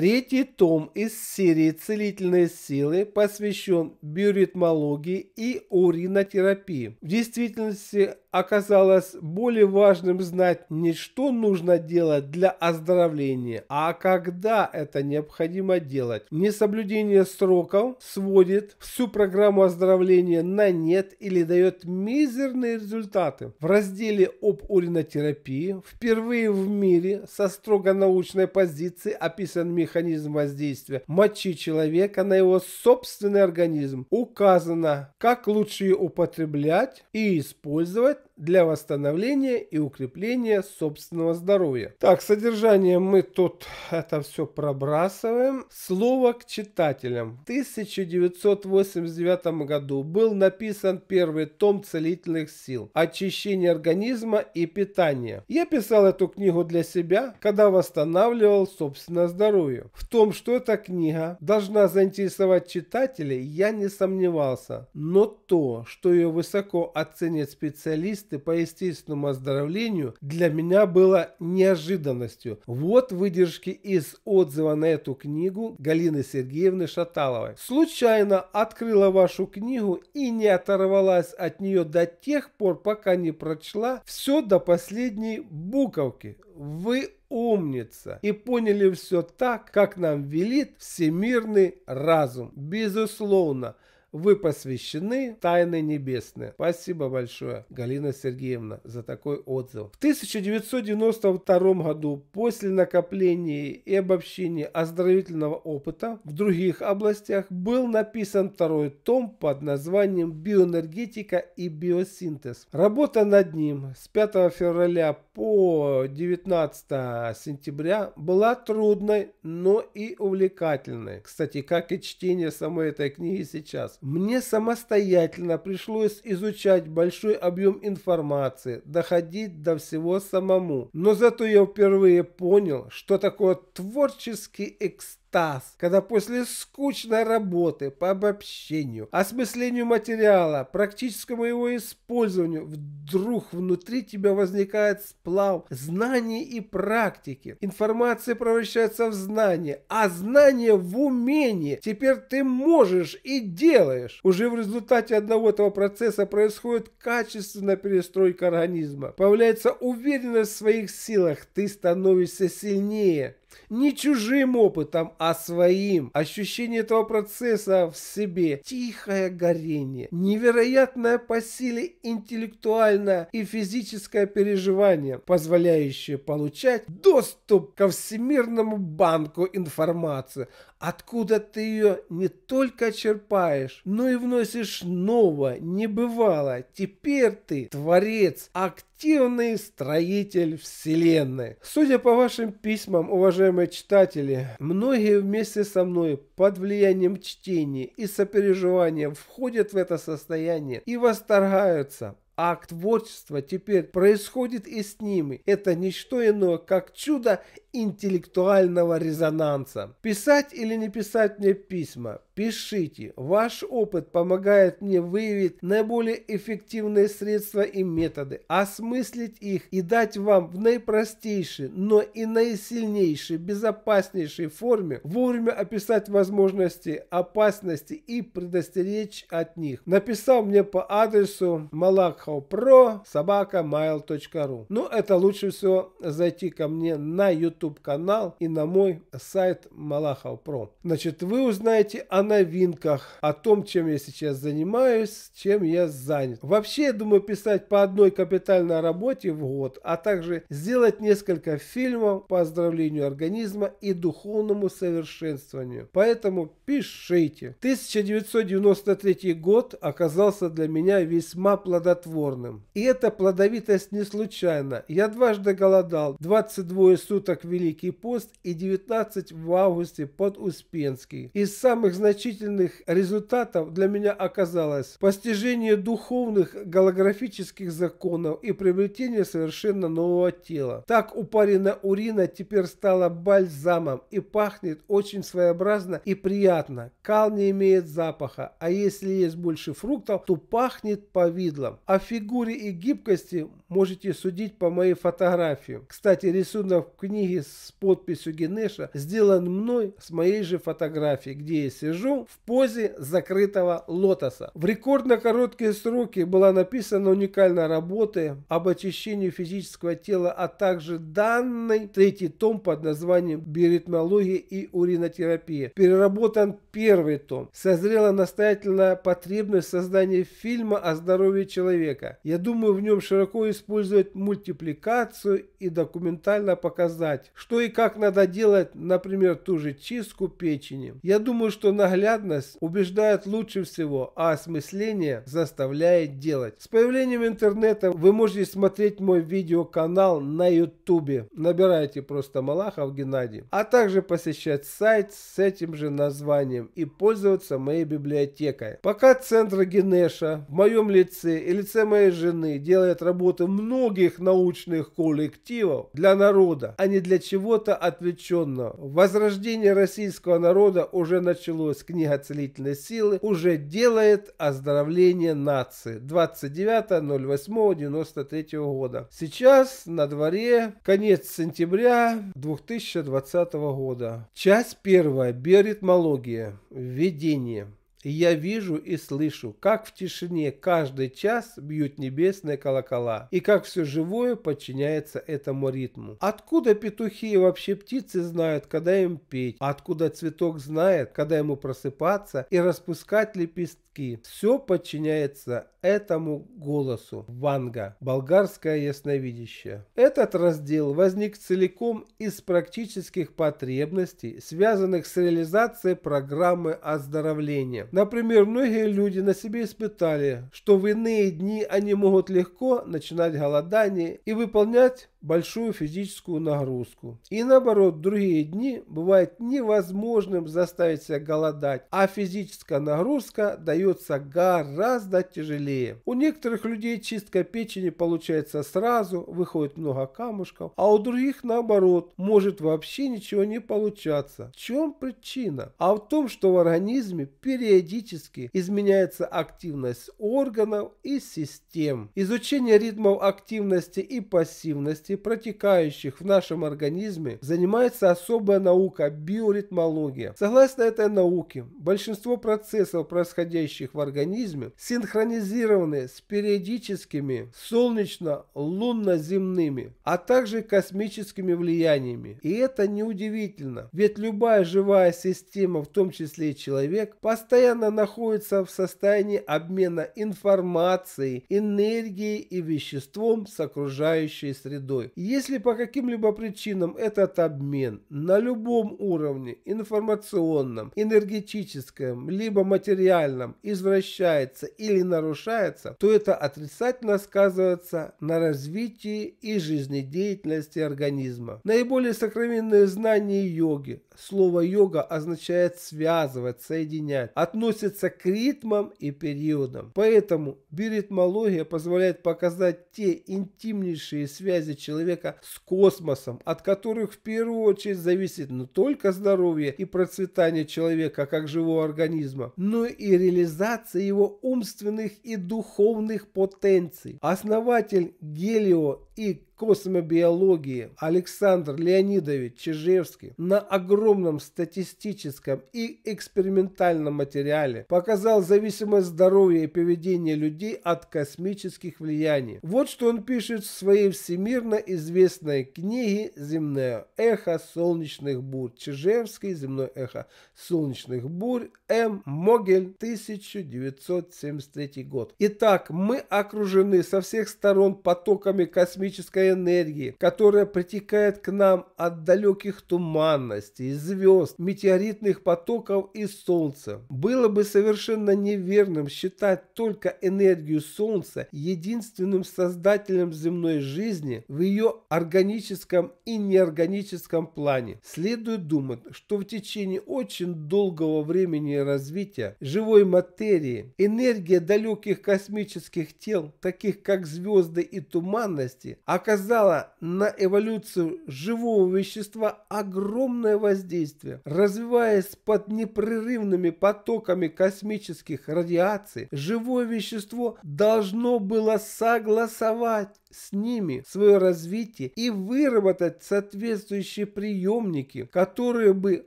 Третий том из серии «Целительные силы» посвящен биоритмологии и уринотерапии. В действительности оказалось более важным знать не что нужно делать для оздоровления, а когда это необходимо делать. Несоблюдение сроков сводит всю программу оздоровления на нет или дает мизерные результаты. В разделе об уринотерапии впервые в мире со строго научной позиции описан механизм воздействия мочи человека на его собственный организм. Указано, как лучше ее употреблять и использовать with для восстановления и укрепления собственного здоровья. Так, содержание мы тут это все пробрасываем. Слово к читателям. В 1989 году был написан первый том целительных сил «Очищение организма и питание». Я писал эту книгу для себя, когда восстанавливал собственное здоровье. В том, что эта книга должна заинтересовать читателей, я не сомневался. Но то, что ее высоко оценит специалист, специалисты по естественному оздоровлению для меня было неожиданностью. Вот выдержки из отзыва на эту книгу Галины Сергеевны Шаталовой. Случайно открыла вашу книгу и не оторвалась от нее до тех пор, пока не прочла все до последней буковки. Вы умница и поняли все так, как нам велит всемирный разум. Безусловно, вы посвящены тайны небесные. Спасибо большое, Галина Сергеевна, за такой отзыв. В 1992 году после накопления и обобщения оздоровительного опыта в других областях был написан второй том под названием «Биоэнергетика и биосинтез». Работа над ним с 5 февраля по 19 сентября была трудной, но и увлекательной. Кстати, как и чтение самой этой книги сейчас мне самостоятельно пришлось изучать большой объем информации, доходить до всего самому. Но зато я впервые понял, что такое творческий экстаз экстаз, когда после скучной работы по обобщению, осмыслению материала, практическому его использованию, вдруг внутри тебя возникает сплав знаний и практики. Информация превращается в знание, а знание в умение. Теперь ты можешь и делаешь. Уже в результате одного этого процесса происходит качественная перестройка организма. Появляется уверенность в своих силах, ты становишься сильнее не чужим опытом, а своим. Ощущение этого процесса в себе, тихое горение, невероятное по силе интеллектуальное и физическое переживание, позволяющее получать доступ ко всемирному банку информации откуда ты ее не только черпаешь, но и вносишь новое, небывало. Теперь ты творец, активный строитель Вселенной. Судя по вашим письмам, уважаемые читатели, многие вместе со мной под влиянием чтения и сопереживания входят в это состояние и восторгаются акт творчества теперь происходит и с ними. Это не что иное, как чудо интеллектуального резонанса. Писать или не писать мне письма? Пишите. Ваш опыт помогает мне выявить наиболее эффективные средства и методы, осмыслить их и дать вам в наипростейшей, но и наисильнейшей, безопаснейшей форме вовремя описать возможности, опасности и предостеречь от них. Написал мне по адресу malakhovpro собакамайл.ру Ну, это лучше всего зайти ко мне на YouTube канал и на мой сайт Malakhov Значит, вы узнаете о новинках, о том, чем я сейчас занимаюсь, чем я занят. Вообще, я думаю, писать по одной капитальной работе в год, а также сделать несколько фильмов по оздоровлению организма и духовному совершенствованию. Поэтому пишите. 1993 год оказался для меня весьма плодотворным. И эта плодовитость не случайна. Я дважды голодал, 22 суток Великий пост и 19 в августе под Успенский. Из самых значительных значительных результатов для меня оказалось постижение духовных голографических законов и приобретение совершенно нового тела. Так упарина урина теперь стала бальзамом и пахнет очень своеобразно и приятно. Кал не имеет запаха, а если есть больше фруктов, то пахнет повидлом. О фигуре и гибкости можете судить по моей фотографии. Кстати, рисунок в книге с подписью Генеша сделан мной с моей же фотографии, где я сижу лицу в позе закрытого лотоса. В рекордно короткие сроки была написана уникальная работа об очищении физического тела, а также данный третий том под названием «Биоритмология и уринотерапия». Переработан первый том. Созрела настоятельная потребность создания фильма о здоровье человека. Я думаю, в нем широко использовать мультипликацию и документально показать, что и как надо делать, например, ту же чистку печени. Я думаю, что на Наглядность убеждает лучше всего, а осмысление заставляет делать. С появлением интернета вы можете смотреть мой видеоканал на ютубе. Набирайте просто Малахов Геннадий. А также посещать сайт с этим же названием и пользоваться моей библиотекой. Пока Центр Генеша в моем лице и лице моей жены делает работу многих научных коллективов для народа, а не для чего-то отвлеченного. Возрождение российского народа уже началось появилась книга целительной силы, уже делает оздоровление нации. 29.08.93 года. Сейчас на дворе конец сентября 2020 года. Часть первая. Биоритмология. Введение я вижу и слышу, как в тишине каждый час бьют небесные колокола, и как все живое подчиняется этому ритму. Откуда петухи и вообще птицы знают, когда им петь, откуда цветок знает, когда ему просыпаться и распускать лепестки. Все подчиняется этому голосу. Ванга. Болгарское ясновидящее. Этот раздел возник целиком из практических потребностей, связанных с реализацией программы оздоровления. Например, многие люди на себе испытали, что в иные дни они могут легко начинать голодание и выполнять большую физическую нагрузку. И наоборот, в другие дни бывает невозможным заставить себя голодать, а физическая нагрузка дается гораздо тяжелее. У некоторых людей чистка печени получается сразу, выходит много камушков, а у других наоборот, может вообще ничего не получаться. В чем причина? А в том, что в организме периодически изменяется активность органов и систем. Изучение ритмов активности и пассивности активности, протекающих в нашем организме, занимается особая наука – биоритмология. Согласно этой науке, большинство процессов, происходящих в организме, синхронизированы с периодическими солнечно-лунно-земными, а также космическими влияниями. И это неудивительно, ведь любая живая система, в том числе и человек, постоянно находится в состоянии обмена информацией, энергией и веществом с окружающей средой войной. Если по каким-либо причинам этот обмен на любом уровне, информационном, энергетическом, либо материальном, извращается или нарушается, то это отрицательно сказывается на развитии и жизнедеятельности организма. Наиболее сокровенные знания йоги, слово йога означает связывать, соединять, относится к ритмам и периодам. Поэтому биритмология позволяет показать те интимнейшие связи человека, человека с космосом, от которых в первую очередь зависит не только здоровье и процветание человека как живого организма, но и реализация его умственных и духовных потенций. Основатель Гелио и космобиологии Александр Леонидович Чижевский на огромном статистическом и экспериментальном материале показал зависимость здоровья и поведения людей от космических влияний. Вот что он пишет в своей всемирно известной книге «Земное эхо солнечных бурь». Чижевский «Земное эхо солнечных бурь» М. Могель, 1973 год. Итак, мы окружены со всех сторон потоками космической энергии, которая притекает к нам от далеких туманностей, звезд, метеоритных потоков и Солнца. Было бы совершенно неверным считать только энергию Солнца единственным создателем земной жизни в ее органическом и неорганическом плане. Следует думать, что в течение очень долгого времени развития живой материи энергия далеких космических тел, таких как звезды и туманности, оказалась оказала на эволюцию живого вещества огромное воздействие, развиваясь под непрерывными потоками космических радиаций, живое вещество должно было согласовать с ними свое развитие и выработать соответствующие приемники, которые бы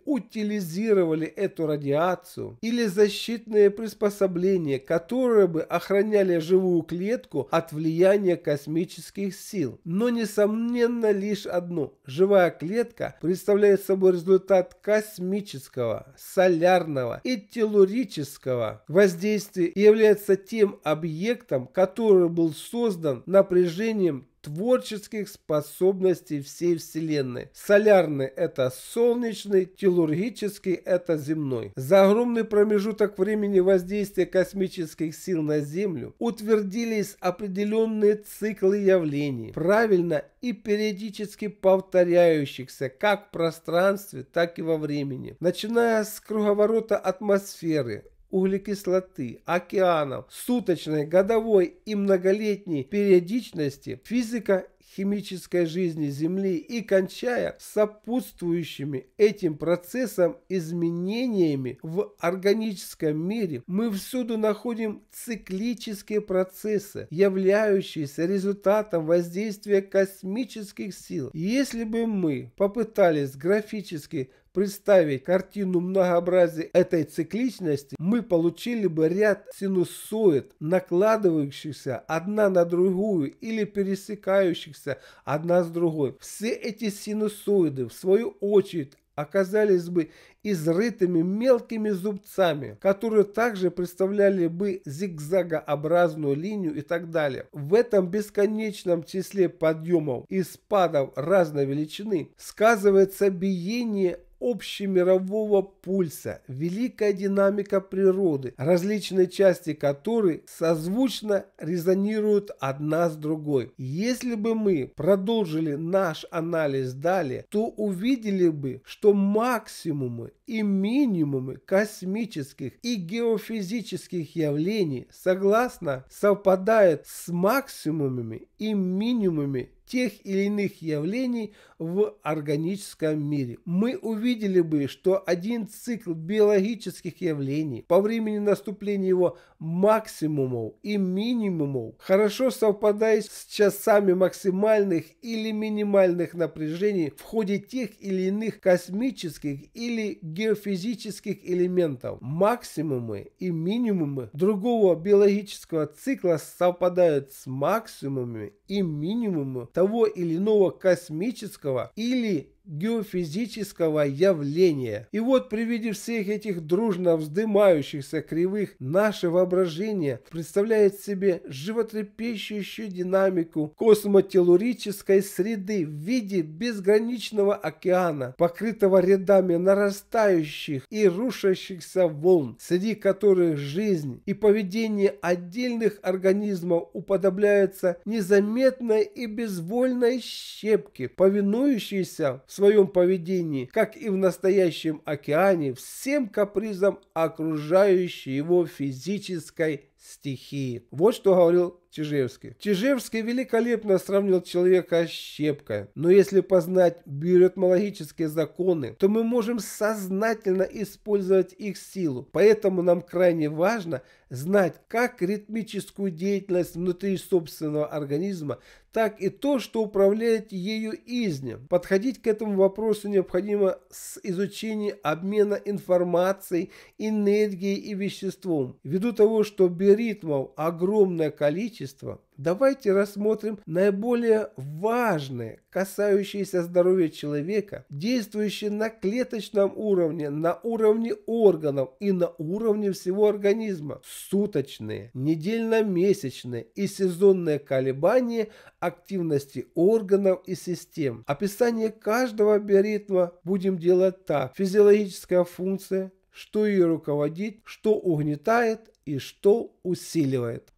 утилизировали эту радиацию или защитные приспособления, которые бы охраняли живую клетку от влияния космических сил. Но несомненно лишь одно – живая клетка представляет собой результат космического, солярного и телурического воздействия и является тем объектом, который был создан напряжением проявлением творческих способностей всей Вселенной. Солярный – это солнечный, телургический – это земной. За огромный промежуток времени воздействия космических сил на Землю утвердились определенные циклы явлений, правильно и периодически повторяющихся как в пространстве, так и во времени, начиная с круговорота атмосферы, углекислоты, океанов, суточной, годовой и многолетней периодичности физика химической жизни Земли и кончая сопутствующими этим процессам изменениями в органическом мире, мы всюду находим циклические процессы, являющиеся результатом воздействия космических сил. Если бы мы попытались графически представить картину многообразия этой цикличности, мы получили бы ряд синусоид, накладывающихся одна на другую или пересекающихся одна с другой. Все эти синусоиды, в свою очередь, оказались бы изрытыми мелкими зубцами, которые также представляли бы зигзагообразную линию и так далее. В этом бесконечном числе подъемов и спадов разной величины сказывается биение общемирового пульса, великая динамика природы, различные части которой созвучно резонируют одна с другой. Если бы мы продолжили наш анализ далее, то увидели бы, что максимумы и минимумы космических и геофизических явлений согласно совпадают с максимумами и минимумами тех или иных явлений в органическом мире. Мы увидели бы, что один цикл биологических явлений по времени наступления его максимумов и минимумов хорошо совпадает с часами максимальных или минимальных напряжений в ходе тех или иных космических или геофизических элементов. Максимумы и минимумы другого биологического цикла совпадают с максимумами и минимуму того или иного космического или геофизического явления. И вот при виде всех этих дружно вздымающихся кривых наше воображение представляет себе животрепещущую динамику космотелурической среды в виде безграничного океана, покрытого рядами нарастающих и рушащихся волн, среди которых жизнь и поведение отдельных организмов уподобляются незаметной и безвольной щепке, повинующейся своем поведении, как и в настоящем океане, всем капризам окружающей его физической стихи. Вот что говорил Чижевский. Чижевский великолепно сравнил человека с щепкой. Но если познать биоритмологические законы, то мы можем сознательно использовать их силу. Поэтому нам крайне важно знать как ритмическую деятельность внутри собственного организма, так и то, что управляет ею изнь. Подходить к этому вопросу необходимо с изучением обмена информацией, энергией и веществом. Ввиду того, что биоритмология ритмов огромное количество, давайте рассмотрим наиболее важные, касающиеся здоровья человека, действующие на клеточном уровне, на уровне органов и на уровне всего организма. Суточные, недельно-месячные и сезонные колебания активности органов и систем. Описание каждого биоритма будем делать так. Физиологическая функция, что ее руководит, что угнетает, и что усиливает.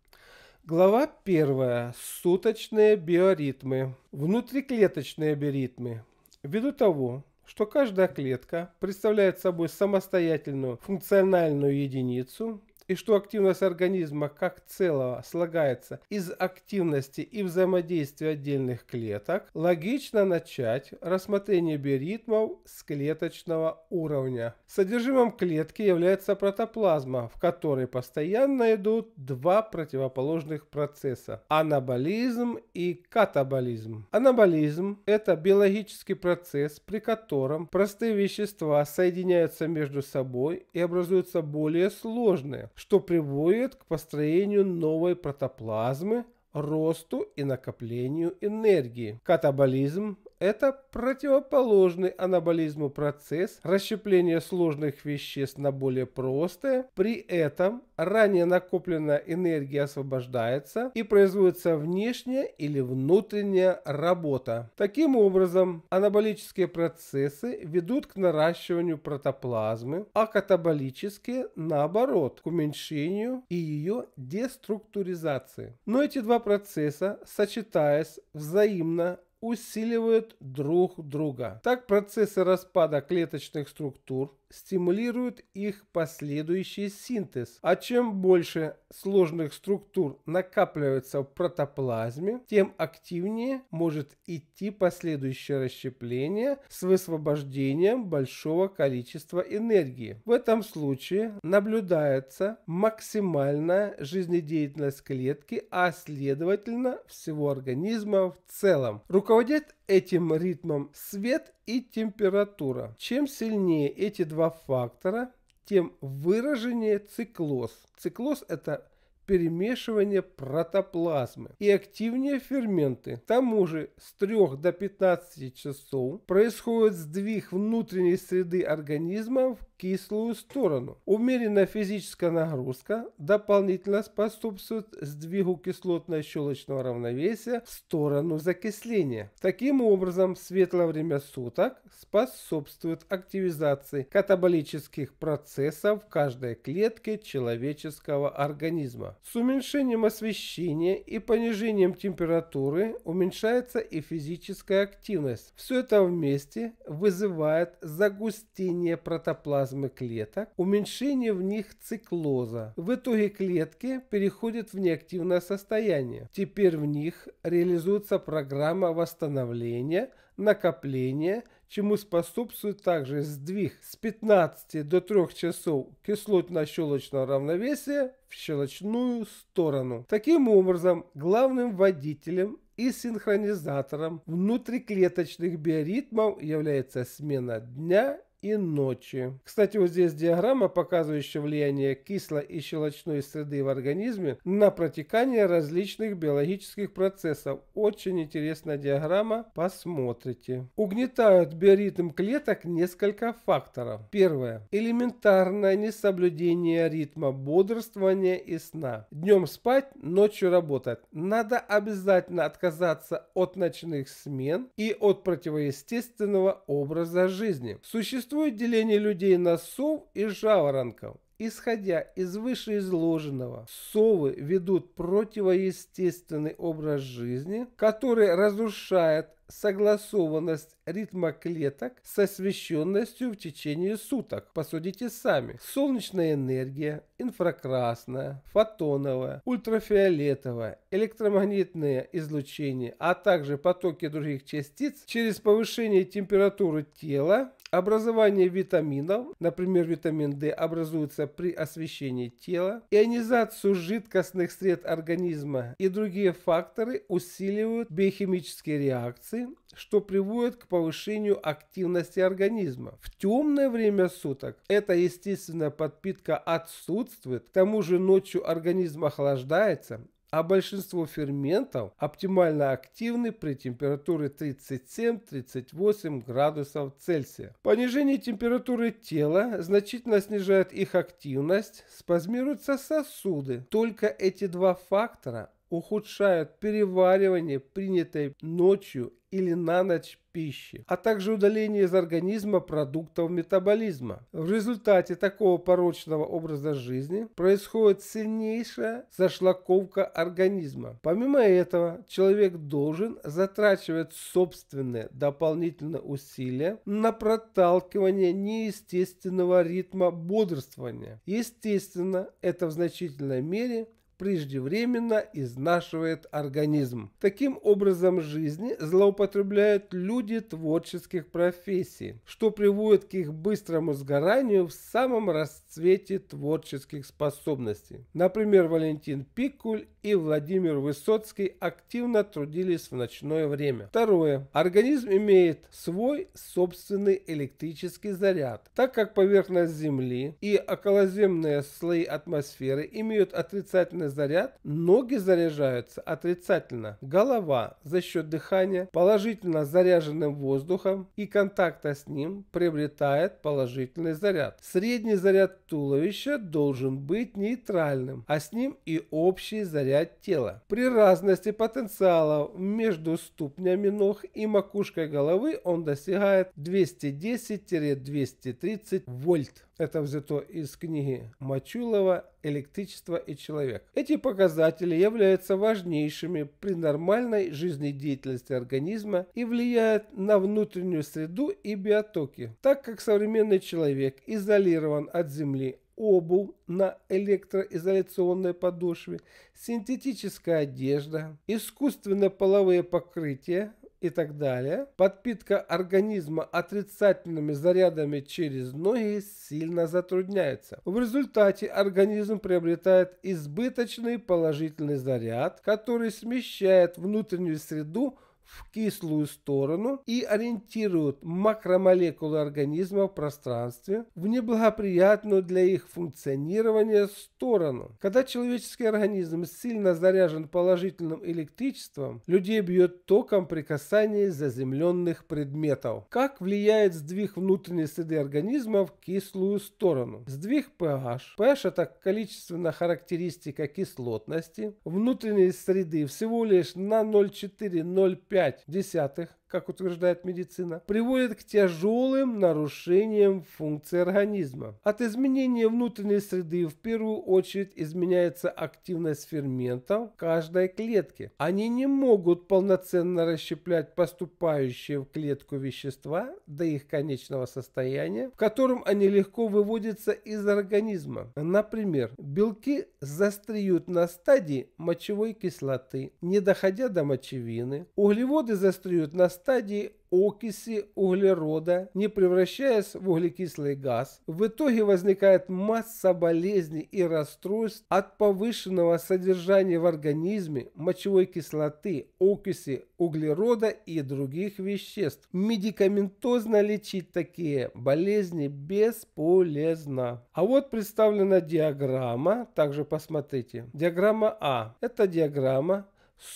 Глава 1. Суточные биоритмы. Внутриклеточные биоритмы. Ввиду того, что каждая клетка представляет собой самостоятельную функциональную единицу, и что активность организма как целого слагается из активности и взаимодействия отдельных клеток, логично начать рассмотрение биоритмов с клеточного уровня. Содержимым клетки является протоплазма, в которой постоянно идут два противоположных процесса – анаболизм и катаболизм. Анаболизм – это биологический процесс, при котором простые вещества соединяются между собой и образуются более сложные, что приводит к построению новой протоплазмы, росту и накоплению энергии. Катаболизм это противоположный анаболизму процесс расщепления сложных веществ на более простое. При этом ранее накопленная энергия освобождается и производится внешняя или внутренняя работа. Таким образом, анаболические процессы ведут к наращиванию протоплазмы, а катаболические наоборот к уменьшению и ее деструктуризации. Но эти два процесса, сочетаясь, взаимно усиливают друг друга. Так процессы распада клеточных структур Стимулируют их последующий синтез. А чем больше сложных структур накапливается в протоплазме, тем активнее может идти последующее расщепление с высвобождением большого количества энергии. В этом случае наблюдается максимальная жизнедеятельность клетки, а следовательно всего организма в целом. Руководить этим ритмом свет и температура. Чем сильнее эти два фактора, тем выраженнее циклоз. Циклоз – это перемешивание протоплазмы и активнее ферменты. К тому же с 3 до 15 часов происходит сдвиг внутренней среды организма в кислую сторону. Умеренная физическая нагрузка дополнительно способствует сдвигу кислотно-щелочного равновесия в сторону закисления. Таким образом, светлое время суток способствует активизации катаболических процессов в каждой клетке человеческого организма. С уменьшением освещения и понижением температуры уменьшается и физическая активность. Все это вместе вызывает загустение протоплазмы плазмы клеток, уменьшение в них циклоза. В итоге клетки переходят в неактивное состояние. Теперь в них реализуется программа восстановления, накопления, чему способствует также сдвиг с 15 до 3 часов кислотно-щелочного равновесия в щелочную сторону. Таким образом, главным водителем и синхронизатором внутриклеточных биоритмов является смена дня и ночи. Кстати, вот здесь диаграмма, показывающая влияние кисло- и щелочной среды в организме на протекание различных биологических процессов. Очень интересная диаграмма, посмотрите. Угнетают биоритм клеток несколько факторов. Первое. Элементарное несоблюдение ритма бодрствования и сна. Днем спать, ночью работать. Надо обязательно отказаться от ночных смен и от противоестественного образа жизни. Существует Существует деление людей на сов и жаворонков. Исходя из вышеизложенного, совы ведут противоестественный образ жизни, который разрушает согласованность ритма клеток с освещенностью в течение суток. Посудите сами. Солнечная энергия, инфракрасная, фотоновая, ультрафиолетовая, электромагнитное излучение, а также потоки других частиц через повышение температуры тела Образование витаминов, например, витамин D, образуется при освещении тела. Ионизацию жидкостных сред организма и другие факторы усиливают биохимические реакции, что приводит к повышению активности организма. В темное время суток эта естественная подпитка отсутствует, к тому же ночью организм охлаждается, а большинство ферментов оптимально активны при температуре 37-38 градусов Цельсия. Понижение температуры тела значительно снижает их активность, спазмируются сосуды. Только эти два фактора ухудшают переваривание принятой ночью или на ночь пищи, а также удаление из организма продуктов метаболизма. В результате такого порочного образа жизни происходит сильнейшая зашлаковка организма. Помимо этого, человек должен затрачивать собственные дополнительные усилия на проталкивание неестественного ритма бодрствования. Естественно, это в значительной мере преждевременно изнашивает организм. Таким образом жизни злоупотребляют люди творческих профессий, что приводит к их быстрому сгоранию в самом расцвете творческих способностей. Например, Валентин Пикуль и Владимир Высоцкий активно трудились в ночное время. Второе. Организм имеет свой собственный электрический заряд, так как поверхность Земли и околоземные слои атмосферы имеют отрицательный заряд, ноги заряжаются отрицательно. Голова за счет дыхания положительно заряженным воздухом и контакта с ним приобретает положительный заряд. Средний заряд туловища должен быть нейтральным, а с ним и общий заряд тела. При разности потенциалов между ступнями ног и макушкой головы он достигает 210-230 вольт. Это взято из книги Мачулова «Электричество и человек». Эти показатели являются важнейшими при нормальной жизнедеятельности организма и влияют на внутреннюю среду и биотоки. Так как современный человек изолирован от Земли, обувь на электроизоляционной подошве, синтетическая одежда, искусственно половые покрытия, и так далее, подпитка организма отрицательными зарядами через ноги сильно затрудняется. В результате организм приобретает избыточный положительный заряд, который смещает внутреннюю среду в кислую сторону и ориентируют макромолекулы организма в пространстве в неблагоприятную для их функционирования сторону. Когда человеческий организм сильно заряжен положительным электричеством, людей бьет током при касании заземленных предметов. Как влияет сдвиг внутренней среды организма в кислую сторону? Сдвиг pH. pH это количественная характеристика кислотности внутренней среды всего лишь на 0,4-0,5 0,5 как утверждает медицина, приводит к тяжелым нарушениям функции организма. От изменения внутренней среды в первую очередь изменяется активность ферментов каждой клетки. Они не могут полноценно расщеплять поступающие в клетку вещества до их конечного состояния, в котором они легко выводятся из организма. Например, белки застреют на стадии мочевой кислоты, не доходя до мочевины, углеводы застреют на стадии стадии окиси углерода, не превращаясь в углекислый газ, в итоге возникает масса болезней и расстройств от повышенного содержания в организме мочевой кислоты, окиси углерода и других веществ. Медикаментозно лечить такие болезни бесполезно. А вот представлена диаграмма, также посмотрите. Диаграмма А – это диаграмма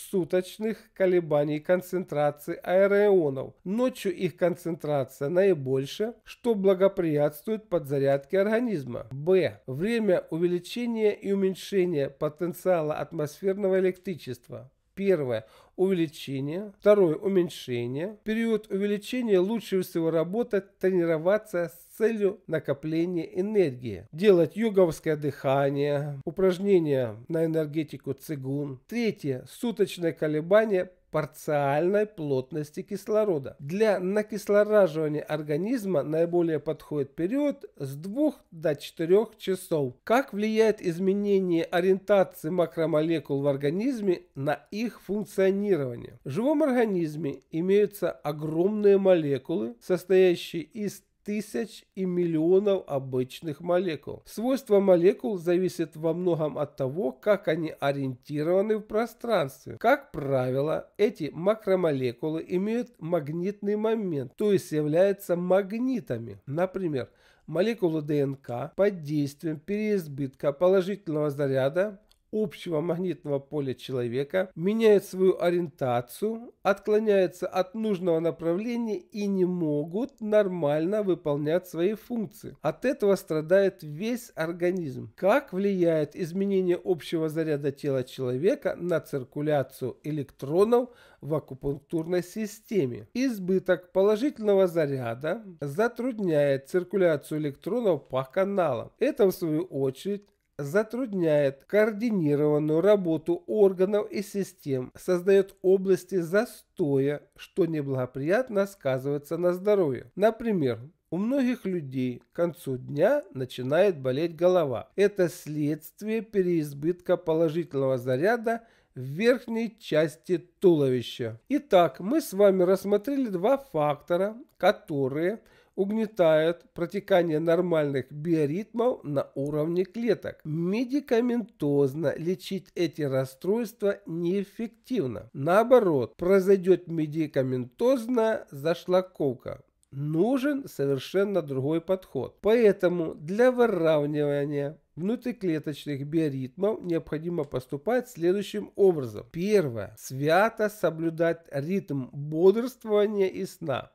суточных колебаний концентрации аэроионов. Ночью их концентрация наибольшая, что благоприятствует подзарядке организма. Б. Время увеличения и уменьшения потенциала атмосферного электричества. Первое – увеличение. Второе – уменьшение. В период увеличения лучше всего работать, тренироваться с целью накопления энергии. Делать йоговское дыхание, упражнения на энергетику цигун. Третье – суточное колебание парциальной плотности кислорода. Для накислораживания организма наиболее подходит период с 2 до 4 часов. Как влияет изменение ориентации макромолекул в организме на их функционирование? В живом организме имеются огромные молекулы, состоящие из тысяч и миллионов обычных молекул. Свойства молекул зависят во многом от того, как они ориентированы в пространстве. Как правило, эти макромолекулы имеют магнитный момент, то есть являются магнитами. Например, молекулы ДНК под действием переизбытка положительного заряда общего магнитного поля человека, меняют свою ориентацию, отклоняются от нужного направления и не могут нормально выполнять свои функции. От этого страдает весь организм. Как влияет изменение общего заряда тела человека на циркуляцию электронов в акупунктурной системе? Избыток положительного заряда затрудняет циркуляцию электронов по каналам. Это в свою очередь затрудняет координированную работу органов и систем, создает области застоя, что неблагоприятно сказывается на здоровье. Например, у многих людей к концу дня начинает болеть голова. Это следствие переизбытка положительного заряда в верхней части туловища. Итак, мы с вами рассмотрели два фактора, которые – угнетает протекание нормальных биоритмов на уровне клеток. Медикаментозно лечить эти расстройства неэффективно. Наоборот, произойдет медикаментозная зашлаковка. Нужен совершенно другой подход. Поэтому для выравнивания внутриклеточных биоритмов необходимо поступать следующим образом. Первое. Свято соблюдать ритм бодрствования и сна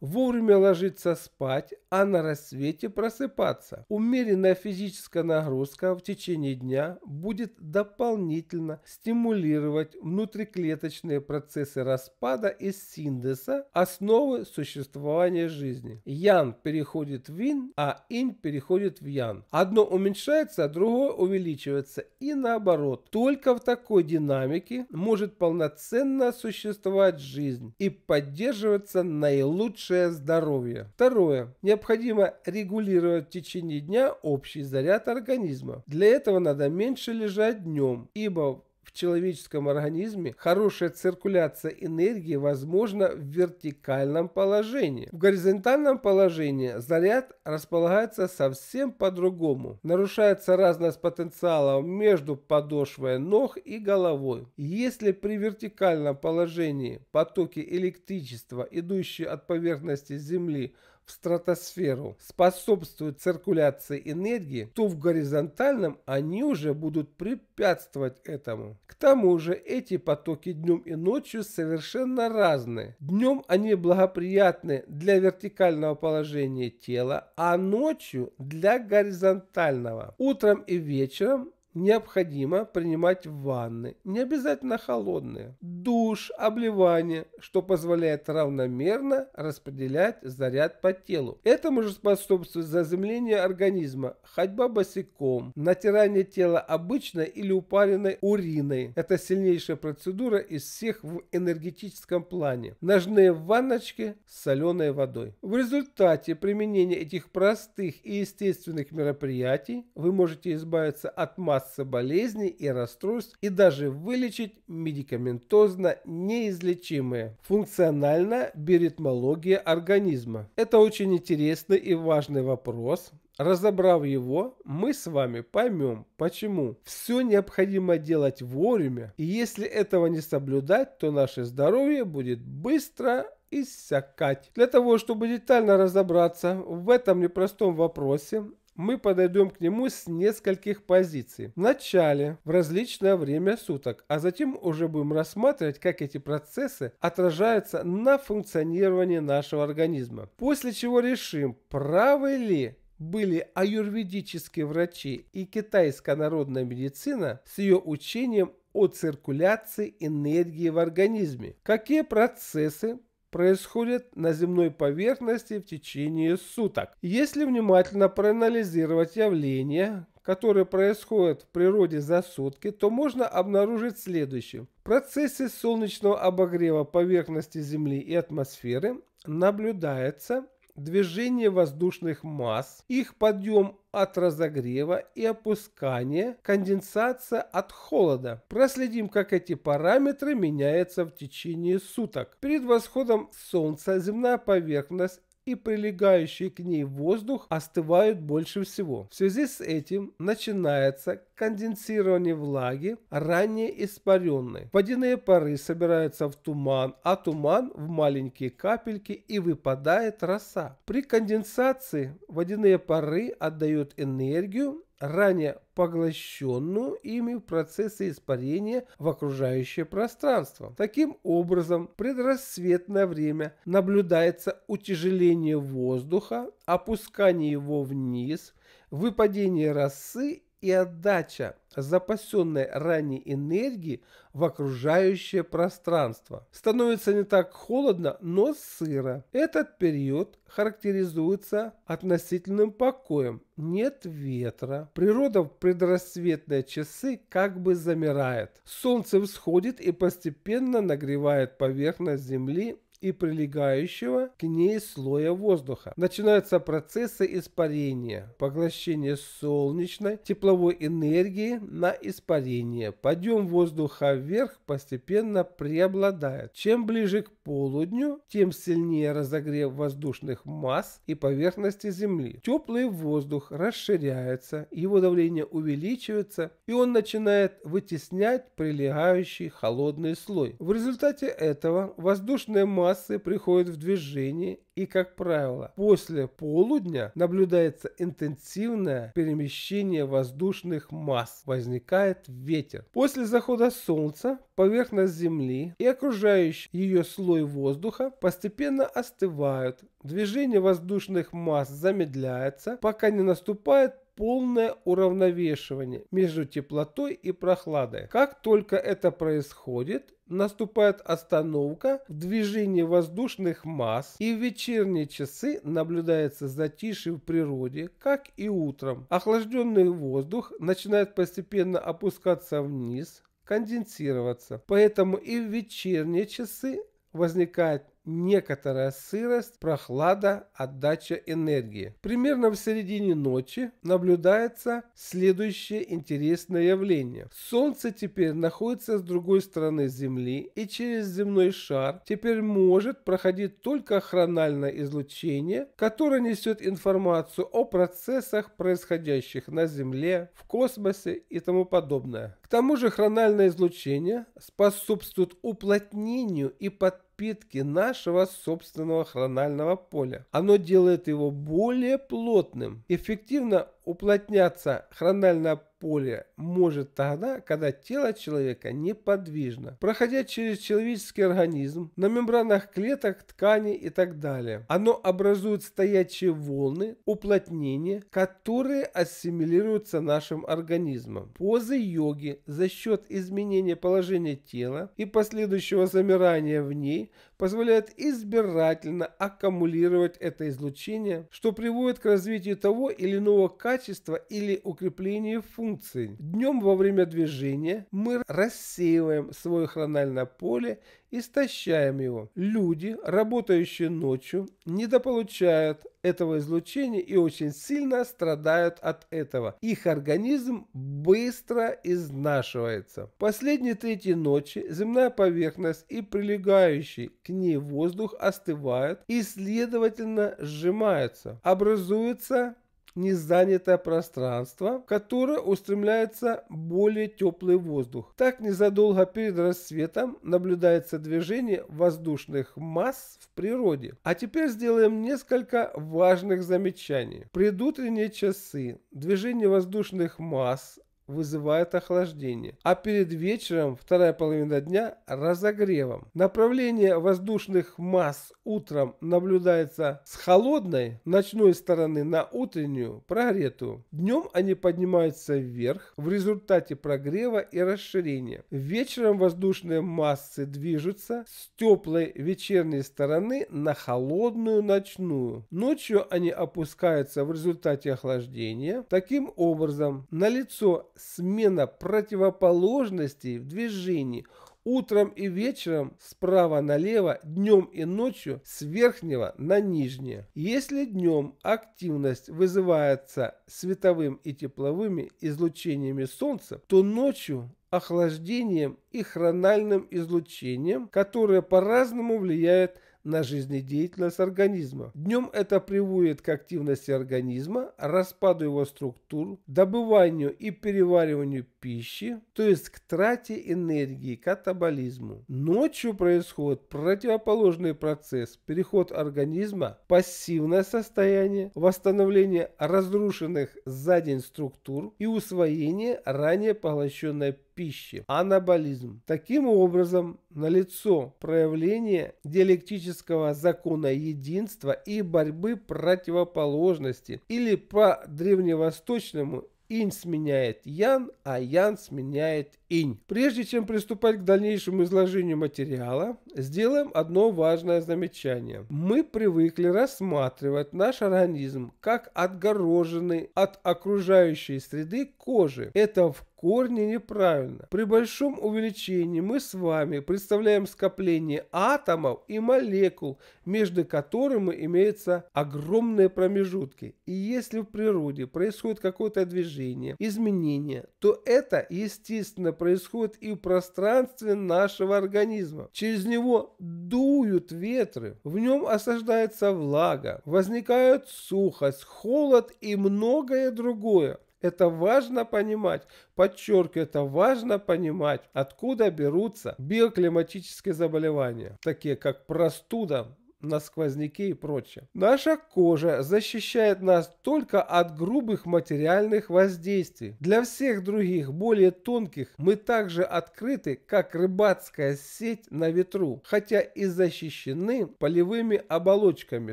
вовремя ложиться спать, а на рассвете просыпаться. Умеренная физическая нагрузка в течение дня будет дополнительно стимулировать внутриклеточные процессы распада и синтеза основы существования жизни. Ян переходит в Ин, а Ин переходит в Ян. Одно уменьшается, а другое увеличивается и наоборот. Только в такой динамике может полноценно существовать жизнь и поддерживаться наилучшим лучшее здоровье. Второе. Необходимо регулировать в течение дня общий заряд организма. Для этого надо меньше лежать днем, ибо в человеческом организме хорошая циркуляция энергии возможна в вертикальном положении. В горизонтальном положении заряд располагается совсем по-другому. Нарушается разность потенциалов между подошвой ног и головой. Если при вертикальном положении потоки электричества, идущие от поверхности Земли, в стратосферу способствуют циркуляции энергии, то в горизонтальном они уже будут препятствовать этому. К тому же эти потоки днем и ночью совершенно разные. Днем они благоприятны для вертикального положения тела, а ночью для горизонтального. Утром и вечером необходимо принимать ванны, не обязательно холодные, душ, обливание, что позволяет равномерно распределять заряд по телу. Этому же способствует заземление организма, ходьба босиком, натирание тела обычной или упаренной уриной. Это сильнейшая процедура из всех в энергетическом плане. Ножные ванночки с соленой водой. В результате применения этих простых и естественных мероприятий вы можете избавиться от масс масса болезней и расстройств и даже вылечить медикаментозно неизлечимые. Функционально биритмология организма. Это очень интересный и важный вопрос, Разобрав его, мы с вами поймем, почему все необходимо делать вовремя, и если этого не соблюдать, то наше здоровье будет быстро иссякать. Для того, чтобы детально разобраться в этом непростом вопросе, мы подойдем к нему с нескольких позиций. Вначале в различное время суток, а затем уже будем рассматривать, как эти процессы отражаются на функционировании нашего организма. После чего решим, правы ли были аюрведические врачи и китайская народная медицина с ее учением о циркуляции энергии в организме. Какие процессы происходит на земной поверхности в течение суток. Если внимательно проанализировать явления, которые происходят в природе за сутки, то можно обнаружить следующее. Процессы солнечного обогрева поверхности Земли и атмосферы наблюдается движение воздушных масс, их подъем от разогрева и опускание, конденсация от холода. Проследим, как эти параметры меняются в течение суток. Перед восходом солнца земная поверхность и прилегающий к ней воздух остывают больше всего. В связи с этим начинается конденсирование влаги, ранее испаренной. Водяные пары собираются в туман, а туман в маленькие капельки и выпадает роса. При конденсации водяные пары отдают энергию ранее поглощенную ими в процессе испарения в окружающее пространство. Таким образом, предрассветное время наблюдается утяжеление воздуха, опускание его вниз, выпадение росы и отдача запасенной ранней энергии в окружающее пространство. Становится не так холодно, но сыро. Этот период характеризуется относительным покоем. Нет ветра. Природа в предрассветные часы как бы замирает. Солнце всходит и постепенно нагревает поверхность Земли и прилегающего к ней слоя воздуха. Начинаются процессы испарения, поглощение солнечной тепловой энергии на испарение. Подъем воздуха вверх постепенно преобладает. Чем ближе к полудню, тем сильнее разогрев воздушных масс и поверхности Земли. Теплый воздух расширяется, его давление увеличивается, и он начинает вытеснять прилегающий холодный слой. В результате этого воздушные массы массы приходят в движение и, как правило, после полудня наблюдается интенсивное перемещение воздушных масс. Возникает ветер. После захода солнца поверхность Земли и окружающий ее слой воздуха постепенно остывают. Движение воздушных масс замедляется, пока не наступает полное уравновешивание между теплотой и прохладой. Как только это происходит, наступает остановка в движении воздушных масс, и в вечерние часы наблюдается затишье в природе, как и утром. Охлажденный воздух начинает постепенно опускаться вниз, конденсироваться. Поэтому и в вечерние часы возникает некоторая сырость, прохлада, отдача энергии. Примерно в середине ночи наблюдается следующее интересное явление. Солнце теперь находится с другой стороны Земли и через земной шар теперь может проходить только хрональное излучение, которое несет информацию о процессах, происходящих на Земле, в космосе и тому подобное тому же хрональное излучение способствует уплотнению и подпитке нашего собственного хронального поля. Оно делает его более плотным, эффективно уплотняться хрональное поле может тогда, когда тело человека неподвижно, проходя через человеческий организм, на мембранах клеток, тканей и так далее. Оно образует стоячие волны, уплотнения, которые ассимилируются нашим организмом. Позы йоги за счет изменения положения тела и последующего замирания в ней позволяют избирательно аккумулировать это излучение, что приводит к развитию того или иного качества качество или укрепление функций. Днем во время движения мы рассеиваем свое хрональное поле, истощаем его. Люди, работающие ночью, недополучают этого излучения и очень сильно страдают от этого. Их организм быстро изнашивается. Последние третьи ночи земная поверхность и прилегающий к ней воздух остывают и, следовательно, сжимаются. Образуется незанятое пространство, в которое устремляется более теплый воздух. Так незадолго перед рассветом наблюдается движение воздушных масс в природе. А теперь сделаем несколько важных замечаний. Предутренние часы движение воздушных масс вызывает охлаждение, а перед вечером, вторая половина дня, разогревом. Направление воздушных масс утром наблюдается с холодной ночной стороны на утреннюю, прогретую. Днем они поднимаются вверх в результате прогрева и расширения. Вечером воздушные массы движутся с теплой вечерней стороны на холодную ночную. Ночью они опускаются в результате охлаждения. Таким образом, на лицо смена противоположностей в движении утром и вечером справа налево, днем и ночью с верхнего на нижнее. Если днем активность вызывается световым и тепловыми излучениями Солнца, то ночью охлаждением и хрональным излучением, которые по-разному влияют на на жизнедеятельность организма. Днем это приводит к активности организма, распаду его структур, добыванию и перевариванию пищи, то есть к трате энергии, катаболизму. Ночью происходит противоположный процесс, переход организма, в пассивное состояние, восстановление разрушенных за день структур и усвоение ранее поглощенной пищи пищи, анаболизм. Таким образом, налицо проявление диалектического закона единства и борьбы противоположности, или по-древневосточному инь сменяет ян, а ян сменяет инь. Прежде чем приступать к дальнейшему изложению материала, сделаем одно важное замечание. Мы привыкли рассматривать наш организм как отгороженный от окружающей среды кожи. Это в корне неправильно. При большом увеличении мы с вами представляем скопление атомов и молекул, между которыми имеются огромные промежутки. И если в природе происходит какое-то движение, изменение, то это естественно происходит и в пространстве нашего организма. Через него дуют ветры, в нем осаждается влага, возникают сухость, холод и многое другое. Это важно понимать, подчеркиваю, это важно понимать, откуда берутся биоклиматические заболевания, такие как простуда, на сквозняке и прочее. Наша кожа защищает нас только от грубых материальных воздействий. Для всех других, более тонких, мы также открыты, как рыбацкая сеть на ветру, хотя и защищены полевыми оболочками,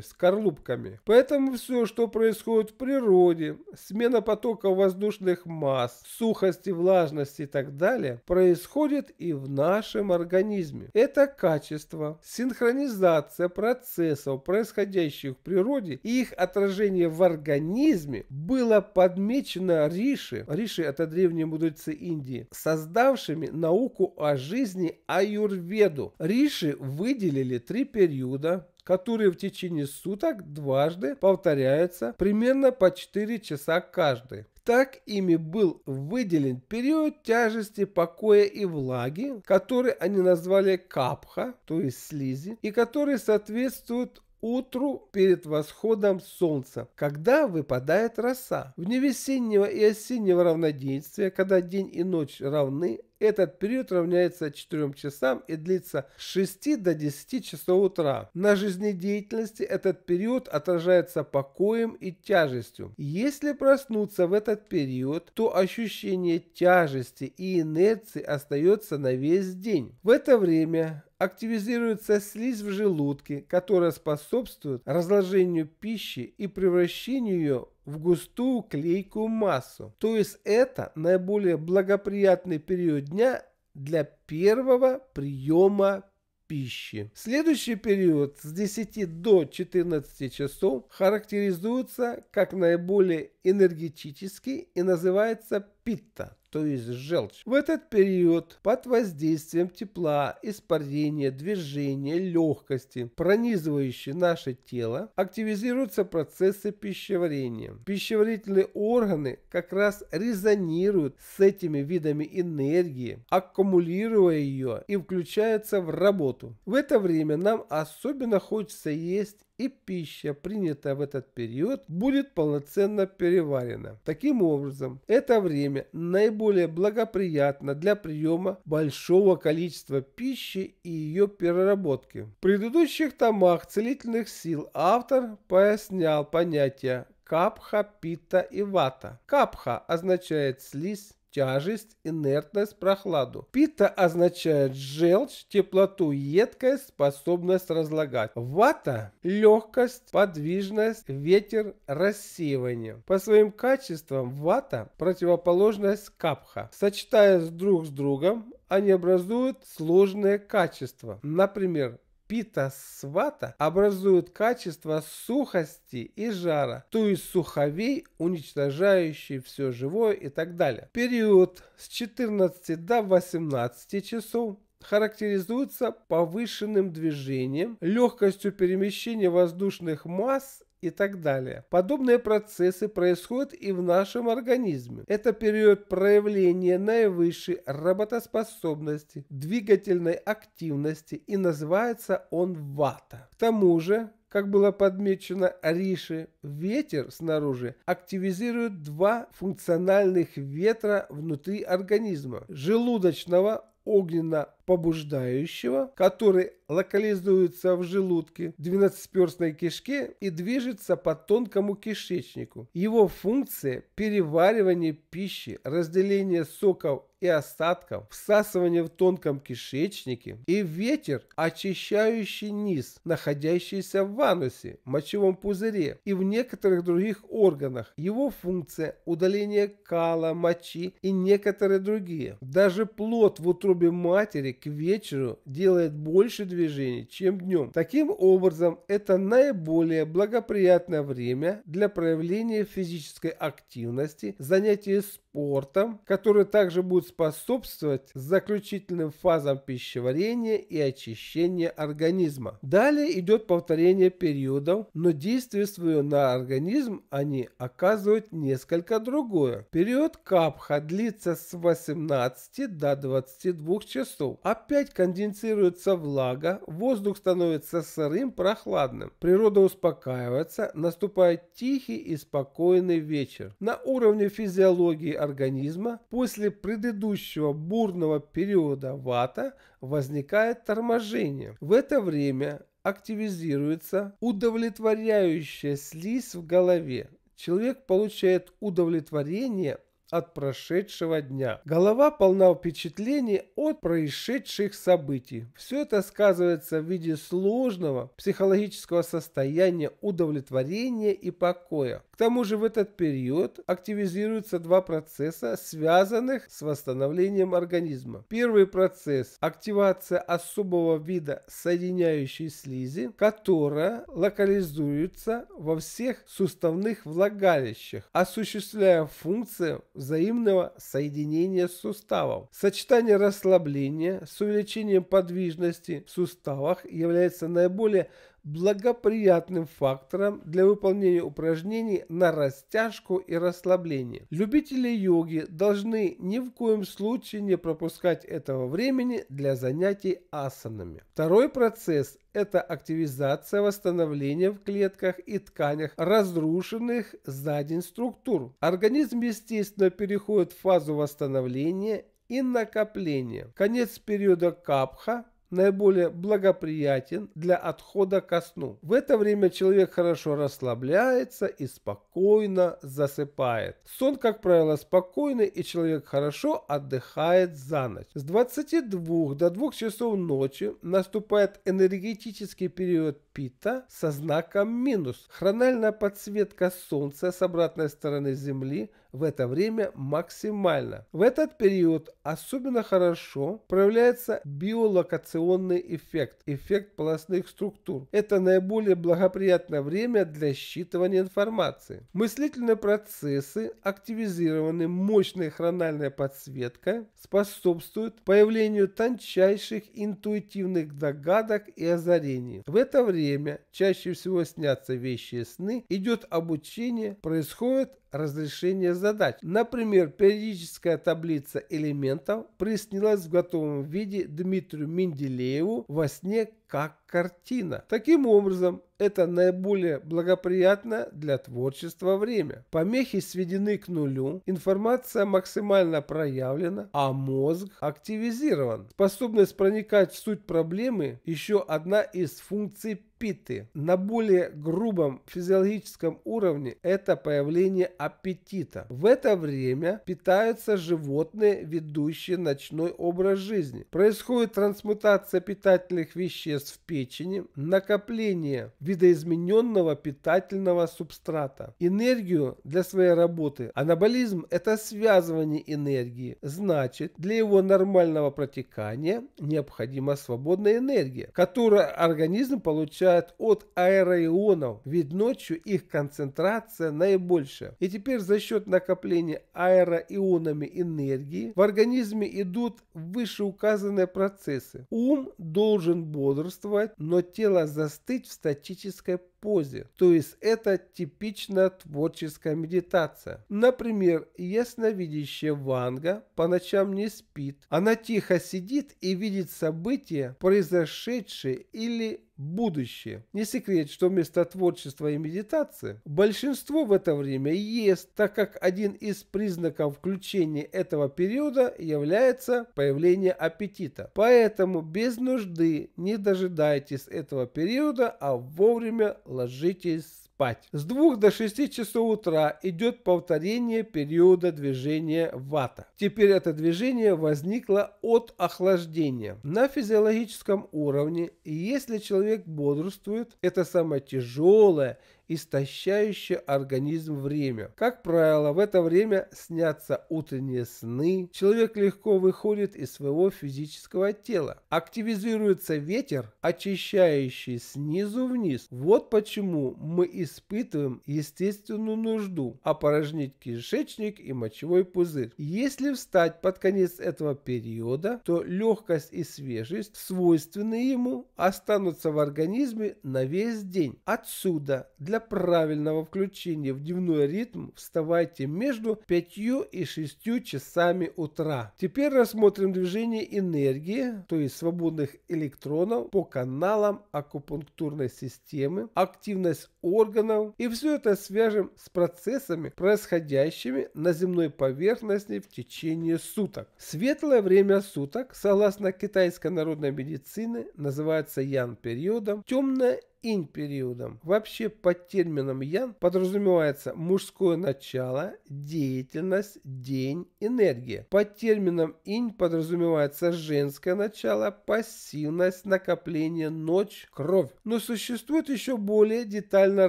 скорлупками. Поэтому все, что происходит в природе, смена потока воздушных масс, сухости, влажности и так далее, происходит и в нашем организме. Это качество, синхронизация процессов, процессов, происходящих в природе, и их отражение в организме было подмечено Риши, Риши это древние мудрецы Индии, создавшими науку о жизни аюрведу. Риши выделили три периода, которые в течение суток дважды повторяются примерно по 4 часа каждый. Так ими был выделен период тяжести покоя и влаги, который они назвали капха, то есть слизи, и который соответствует утру перед восходом солнца, когда выпадает роса. В невесеннего и осеннего равноденствия, когда день и ночь равны, этот период равняется 4 часам и длится с 6 до 10 часов утра. На жизнедеятельности этот период отражается покоем и тяжестью. Если проснуться в этот период, то ощущение тяжести и инерции остается на весь день. В это время активизируется слизь в желудке, которая способствует разложению пищи и превращению ее в густую клейкую массу. То есть это наиболее благоприятный период дня для первого приема пищи. Следующий период с 10 до 14 часов характеризуется как наиболее энергетический и называется питта то есть желчь. В этот период под воздействием тепла, испарения, движения, легкости, пронизывающей наше тело, активизируются процессы пищеварения. Пищеварительные органы как раз резонируют с этими видами энергии, аккумулируя ее и включаются в работу. В это время нам особенно хочется есть и пища, принятая в этот период, будет полноценно переварена. Таким образом, это время наиболее благоприятно для приема большого количества пищи и ее переработки. В предыдущих томах целительных сил автор пояснял понятие капха, пита и вата. Капха означает слизь, тяжесть, инертность, прохладу. Пита означает желчь, теплоту, едкость, способность разлагать. Вата – легкость, подвижность, ветер, рассеивание. По своим качествам вата – противоположность капха. Сочетаясь друг с другом, они образуют сложные качества. Например, пита-свата образуют качество сухости и жара, то есть суховей, уничтожающий все живое и так далее. Период с 14 до 18 часов характеризуется повышенным движением, легкостью перемещения воздушных масс и так далее. Подобные процессы происходят и в нашем организме. Это период проявления наивысшей работоспособности, двигательной активности и называется он вата. К тому же, как было подмечено Риши, ветер снаружи активизирует два функциональных ветра внутри организма – желудочного огненно побуждающего, который локализуется в желудке, двенадцатиперстной кишке и движется по тонкому кишечнику. Его функция – переваривание пищи, разделение соков и остатков, всасывание в тонком кишечнике и ветер, очищающий низ, находящийся в анусе, мочевом пузыре и в некоторых других органах. Его функция – удаление кала, мочи и некоторые другие. Даже плод в утробе матери к вечеру делает больше движений, чем днем. Таким образом, это наиболее благоприятное время для проявления физической активности, занятий спортом, который также будет способствовать заключительным фазам пищеварения и очищения организма. Далее идет повторение периодов, но действие свое на организм они оказывают несколько другое. Период капха длится с 18 до 22 часов, Опять конденсируется влага, воздух становится сырым, прохладным. Природа успокаивается, наступает тихий и спокойный вечер. На уровне физиологии организма после предыдущего бурного периода вата возникает торможение. В это время активизируется удовлетворяющая слизь в голове. Человек получает удовлетворение от прошедшего дня. Голова полна впечатлений от происшедших событий. Все это сказывается в виде сложного психологического состояния удовлетворения и покоя. К тому же в этот период активизируются два процесса, связанных с восстановлением организма. Первый процесс – активация особого вида соединяющей слизи, которая локализуется во всех суставных влагалищах, осуществляя функцию взаимного соединения с суставом. Сочетание расслабления с увеличением подвижности в суставах является наиболее благоприятным фактором для выполнения упражнений на растяжку и расслабление. Любители йоги должны ни в коем случае не пропускать этого времени для занятий асанами. Второй процесс – это активизация восстановления в клетках и тканях разрушенных за день структур. Организм естественно переходит в фазу восстановления и накопления. Конец периода капха наиболее благоприятен для отхода ко сну. В это время человек хорошо расслабляется и спокойно засыпает. Сон, как правило, спокойный и человек хорошо отдыхает за ночь. С 22 до 2 часов ночи наступает энергетический период Пита со знаком минус. Хрональная подсветка Солнца с обратной стороны Земли в это время максимальна. В этот период особенно хорошо проявляется биолокационный эффект, эффект полостных структур. Это наиболее благоприятное время для считывания информации. Мыслительные процессы, активизированы мощной хрональной подсветкой, способствуют появлению тончайших интуитивных догадок и озарений. В это время время, чаще всего снятся вещи сны, идет обучение, происходит разрешения задач. Например, периодическая таблица элементов приснилась в готовом виде Дмитрию Менделееву во сне как картина. Таким образом, это наиболее благоприятно для творчества время. Помехи сведены к нулю, информация максимально проявлена, а мозг активизирован. Способность проникать в суть проблемы – еще одна из функций питы. На более грубом физиологическом уровне это появление аппетита. В это время питаются животные, ведущие ночной образ жизни. Происходит трансмутация питательных веществ в печени, накопление видоизмененного питательного субстрата. Энергию для своей работы. Анаболизм – это связывание энергии. Значит, для его нормального протекания необходима свободная энергия, которую организм получает от аэроионов, ведь ночью их концентрация наибольшая. И и теперь за счет накопления аэроионами энергии в организме идут вышеуказанные процессы. Ум должен бодрствовать, но тело застыть в статической позе. То есть это типичная творческая медитация. Например, ясновидящая Ванга по ночам не спит. Она тихо сидит и видит события, произошедшие или будущее. Не секрет, что вместо творчества и медитации большинство в это время ест, так как один из признаков включения этого периода является появление аппетита. Поэтому без нужды не дожидайтесь этого периода, а вовремя ложитесь спать. С 2 до 6 часов утра идет повторение периода движения вата. Теперь это движение возникло от охлаждения на физиологическом уровне. если человек бодрствует, это самое тяжелое истощающее организм время. Как правило, в это время снятся утренние сны, человек легко выходит из своего физического тела. Активизируется ветер, очищающий снизу вниз. Вот почему мы испытываем естественную нужду опорожнить кишечник и мочевой пузырь. Если встать под конец этого периода, то легкость и свежесть, свойственные ему, останутся в организме на весь день. Отсюда для для правильного включения в дневной ритм вставайте между 5 и 6 часами утра. Теперь рассмотрим движение энергии, то есть свободных электронов по каналам акупунктурной системы, активность органов и все это свяжем с процессами, происходящими на земной поверхности в течение суток. Светлое время суток, согласно китайской народной медицины называется ян-периодом, темное инь-периодом. Вообще под термином ян подразумевается мужское начало, деятельность, день, энергия. Под термином инь подразумевается женское начало, пассивность, накопление, ночь, кровь. Но существует еще более детальное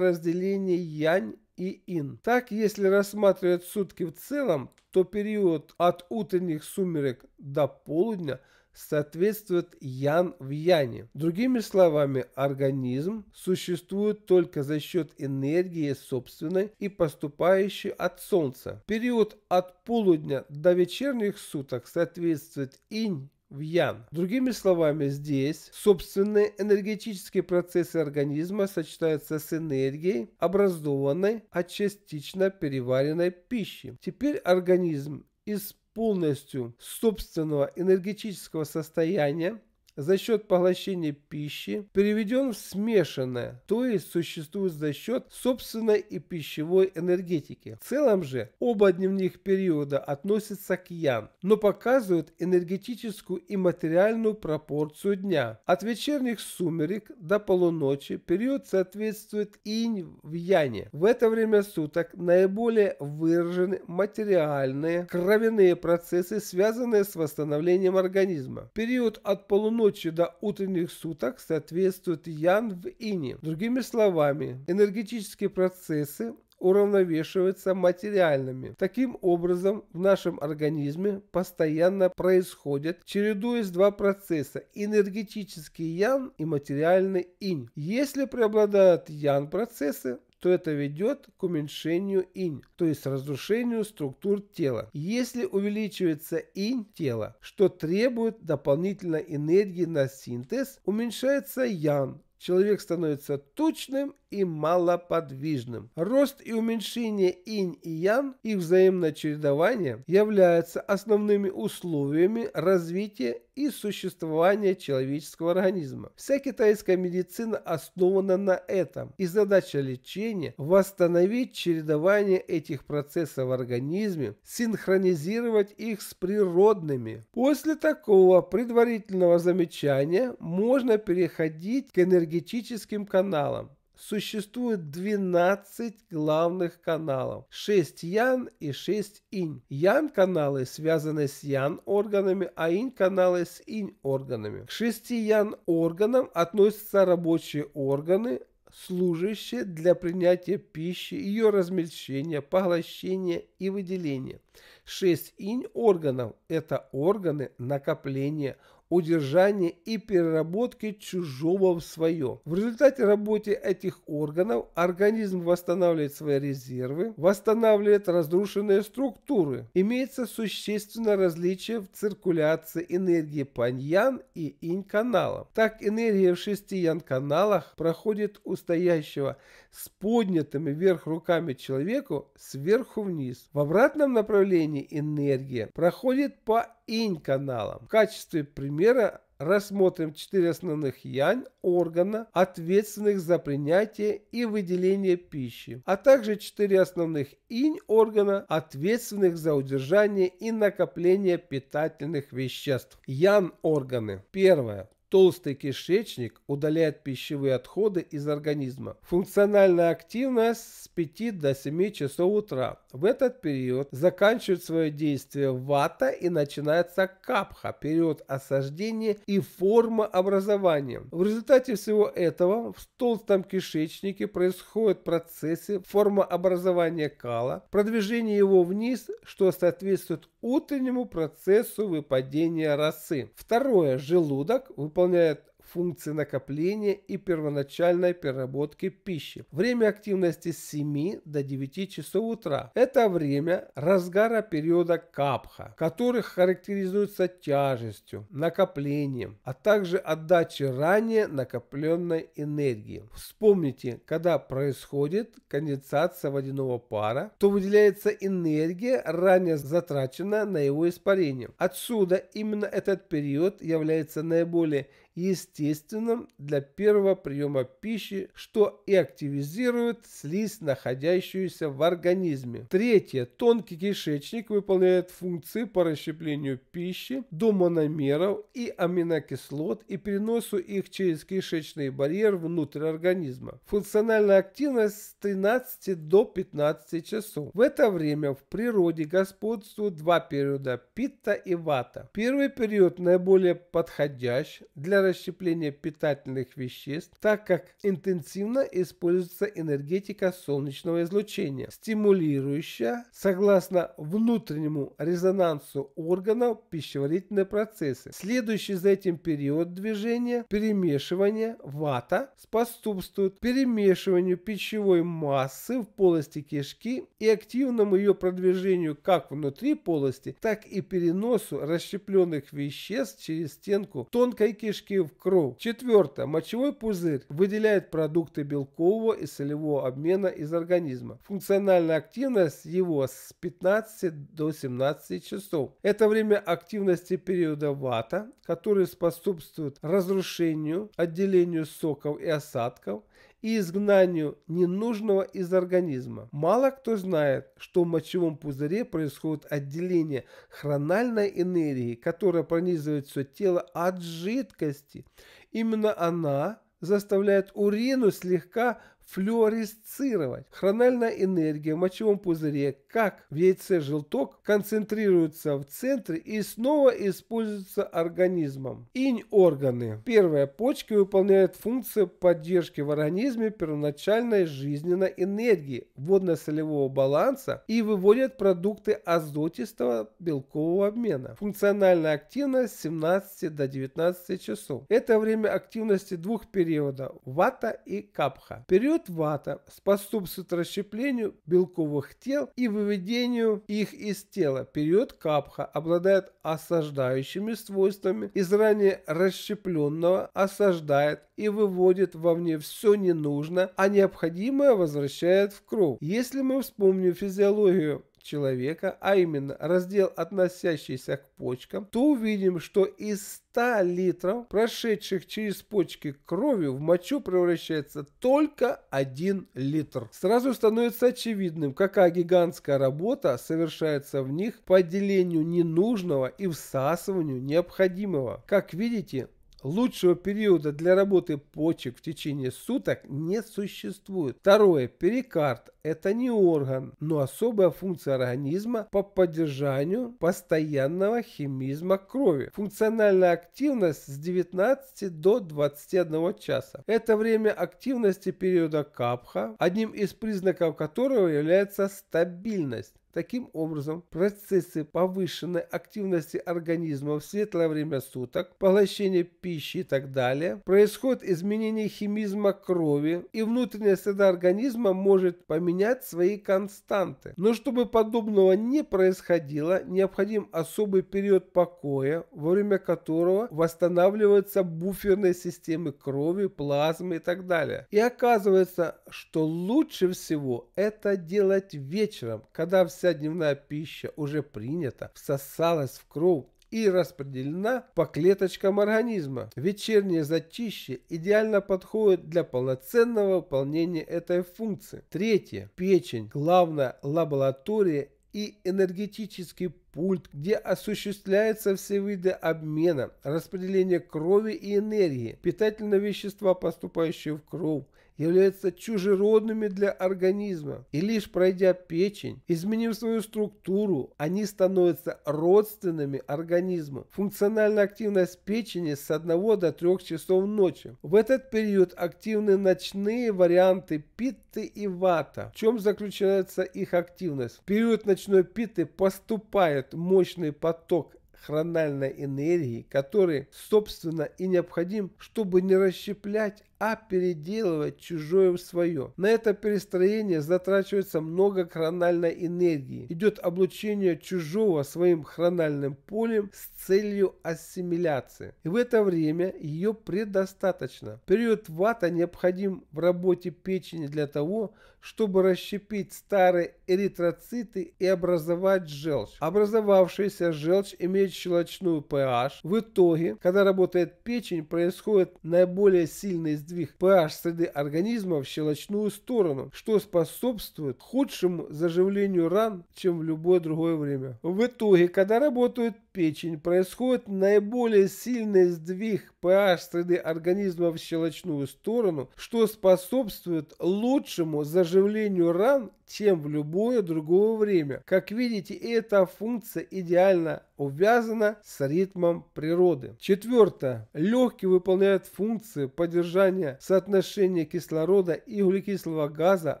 разделение янь и ин. Так, если рассматривать сутки в целом, то период от утренних сумерек до полудня – соответствует ян в яне. Другими словами, организм существует только за счет энергии собственной и поступающей от Солнца. Период от полудня до вечерних суток соответствует инь в ян. Другими словами, здесь собственные энергетические процессы организма сочетаются с энергией, образованной от а частично переваренной пищи. Теперь организм из полностью собственного энергетического состояния, за счет поглощения пищи переведен в смешанное, то есть существует за счет собственной и пищевой энергетики. В целом же оба дневных периода относятся к ян, но показывают энергетическую и материальную пропорцию дня. От вечерних сумерек до полуночи период соответствует инь в яне. В это время суток наиболее выражены материальные кровяные процессы, связанные с восстановлением организма. Период от полуночи ночи до утренних суток соответствует ян в ине. Другими словами, энергетические процессы уравновешиваются материальными. Таким образом, в нашем организме постоянно происходят, чередуясь два процесса – энергетический ян и материальный инь. Если преобладают ян процессы, что это ведет к уменьшению инь, то есть разрушению структур тела. Если увеличивается инь тела, что требует дополнительной энергии на синтез, уменьшается ян, Человек становится тучным и малоподвижным. Рост и уменьшение инь и ян, их взаимное чередование, являются основными условиями развития и существования человеческого организма. Вся китайская медицина основана на этом, и задача лечения – восстановить чередование этих процессов в организме, синхронизировать их с природными. После такого предварительного замечания можно переходить к энергетическому энергетическим каналам. Существует 12 главных каналов, 6 ян и 6 инь. Ян-каналы связаны с ян-органами, а инь-каналы с инь-органами. К 6 ян-органам относятся рабочие органы, служащие для принятия пищи, ее размельчения, поглощения и выделения. 6 инь-органов – это органы накопления, удержания и переработки чужого в свое. В результате работы этих органов организм восстанавливает свои резервы, восстанавливает разрушенные структуры. Имеется существенное различие в циркуляции энергии паньян и инь-каналов. Так энергия в шести ян-каналах проходит у стоящего с поднятыми вверх руками человеку сверху вниз. В обратном направлении энергия проходит по инь каналом. В качестве примера рассмотрим четыре основных янь органа, ответственных за принятие и выделение пищи, а также четыре основных инь органа, ответственных за удержание и накопление питательных веществ. Ян органы. Первое Толстый кишечник удаляет пищевые отходы из организма. Функционально активность с 5 до 7 часов утра. В этот период заканчивает свое действие вата и начинается капха, период осаждения и форма образования. В результате всего этого в толстом кишечнике происходят процессы формообразования кала, продвижение его вниз, что соответствует утреннему процессу выпадения росы. Второе. Желудок выполняет выполняет функции накопления и первоначальной переработки пищи. Время активности с 7 до 9 часов утра. Это время разгара периода капха, который характеризуется тяжестью, накоплением, а также отдачей ранее накопленной энергии. Вспомните, когда происходит конденсация водяного пара, то выделяется энергия, ранее затраченная на его испарение. Отсюда именно этот период является наиболее естественным для первого приема пищи, что и активизирует слизь, находящуюся в организме. Третье. Тонкий кишечник выполняет функции по расщеплению пищи до мономеров и аминокислот и переносу их через кишечный барьер внутрь организма. Функциональная активность с 13 до 15 часов. В это время в природе господствуют два периода – питта и вата. Первый период наиболее подходящий для расщепления питательных веществ, так как интенсивно используется энергетика солнечного излучения, стимулирующая, согласно внутреннему резонансу органов, пищеварительные процессы. Следующий за этим период движения перемешивания вата способствует перемешиванию пищевой массы в полости кишки и активному ее продвижению как внутри полости, так и переносу расщепленных веществ через стенку тонкой кишки клеточки в кровь. Четвертое. Мочевой пузырь выделяет продукты белкового и солевого обмена из организма. Функциональная активность его с 15 до 17 часов. Это время активности периода вата, который способствует разрушению, отделению соков и осадков, и изгнанию ненужного из организма. Мало кто знает, что в мочевом пузыре происходит отделение хрональной энергии, которая пронизывает все тело от жидкости. Именно она заставляет урину слегка флюоресцировать. Хрональная энергия в мочевом пузыре, как в яйце желток, концентрируется в центре и снова используется организмом. Инь-органы. Первая почки выполняют функцию поддержки в организме первоначальной жизненной энергии, водно-солевого баланса и выводят продукты азотистого белкового обмена. Функциональная активность с 17 до 19 часов. Это время активности двух периодов – вата и капха. Период Содержит вата, способствует расщеплению белковых тел и выведению их из тела. Период капха обладает осаждающими свойствами. Из ранее расщепленного осаждает и выводит вовне все ненужное, а необходимое возвращает в кровь. Если мы вспомним физиологию человека, а именно раздел, относящийся к почкам, то увидим, что из 100 литров, прошедших через почки крови, в мочу превращается только 1 литр. Сразу становится очевидным, какая гигантская работа совершается в них по отделению ненужного и всасыванию необходимого. Как видите, Лучшего периода для работы почек в течение суток не существует. Второе. Перикард – это не орган, но особая функция организма по поддержанию постоянного химизма крови. Функциональная активность с 19 до 21 часа. Это время активности периода капха, одним из признаков которого является стабильность. Таким образом, процессы повышенной активности организма в светлое время суток, поглощение пищи и так далее, происходит изменение химизма крови, и внутренняя среда организма может поменять свои константы. Но чтобы подобного не происходило, необходим особый период покоя, во время которого восстанавливаются буферные системы крови, плазмы и так далее. И оказывается, что лучше всего это делать вечером, когда все вся дневная пища уже принята, всосалась в кровь и распределена по клеточкам организма. Вечернее зачище идеально подходит для полноценного выполнения этой функции. Третье. Печень. Главная лаборатория и энергетический пульт, где осуществляются все виды обмена, распределение крови и энергии, питательные вещества, поступающие в кровь, являются чужеродными для организма, и лишь пройдя печень, изменив свою структуру, они становятся родственными организму. Функциональная активность печени с 1 до 3 часов ночи. В этот период активны ночные варианты питты и вата. В чем заключается их активность? В период ночной питы поступает мощный поток хрональной энергии, который, собственно, и необходим, чтобы не расщеплять, а переделывать чужое в свое. На это перестроение затрачивается много хрональной энергии. Идет облучение чужого своим хрональным полем с целью ассимиляции. И в это время ее предостаточно. Период вата необходим в работе печени для того, чтобы расщепить старые эритроциты и образовать желчь. Образовавшаяся желчь имеет щелочную pH. В итоге, когда работает печень, происходит наиболее сильный сдвиг сдвиг pH среды организма в щелочную сторону, что способствует худшему заживлению ран, чем в любое другое время. В итоге, когда работает печень, происходит наиболее сильный сдвиг pH среды организма в щелочную сторону, что способствует лучшему заживлению ран, чем в любое другое время. Как видите, эта функция идеально увязана с ритмом природы. Четвертое. Легкие выполняют функции поддержания соотношения кислорода и углекислого газа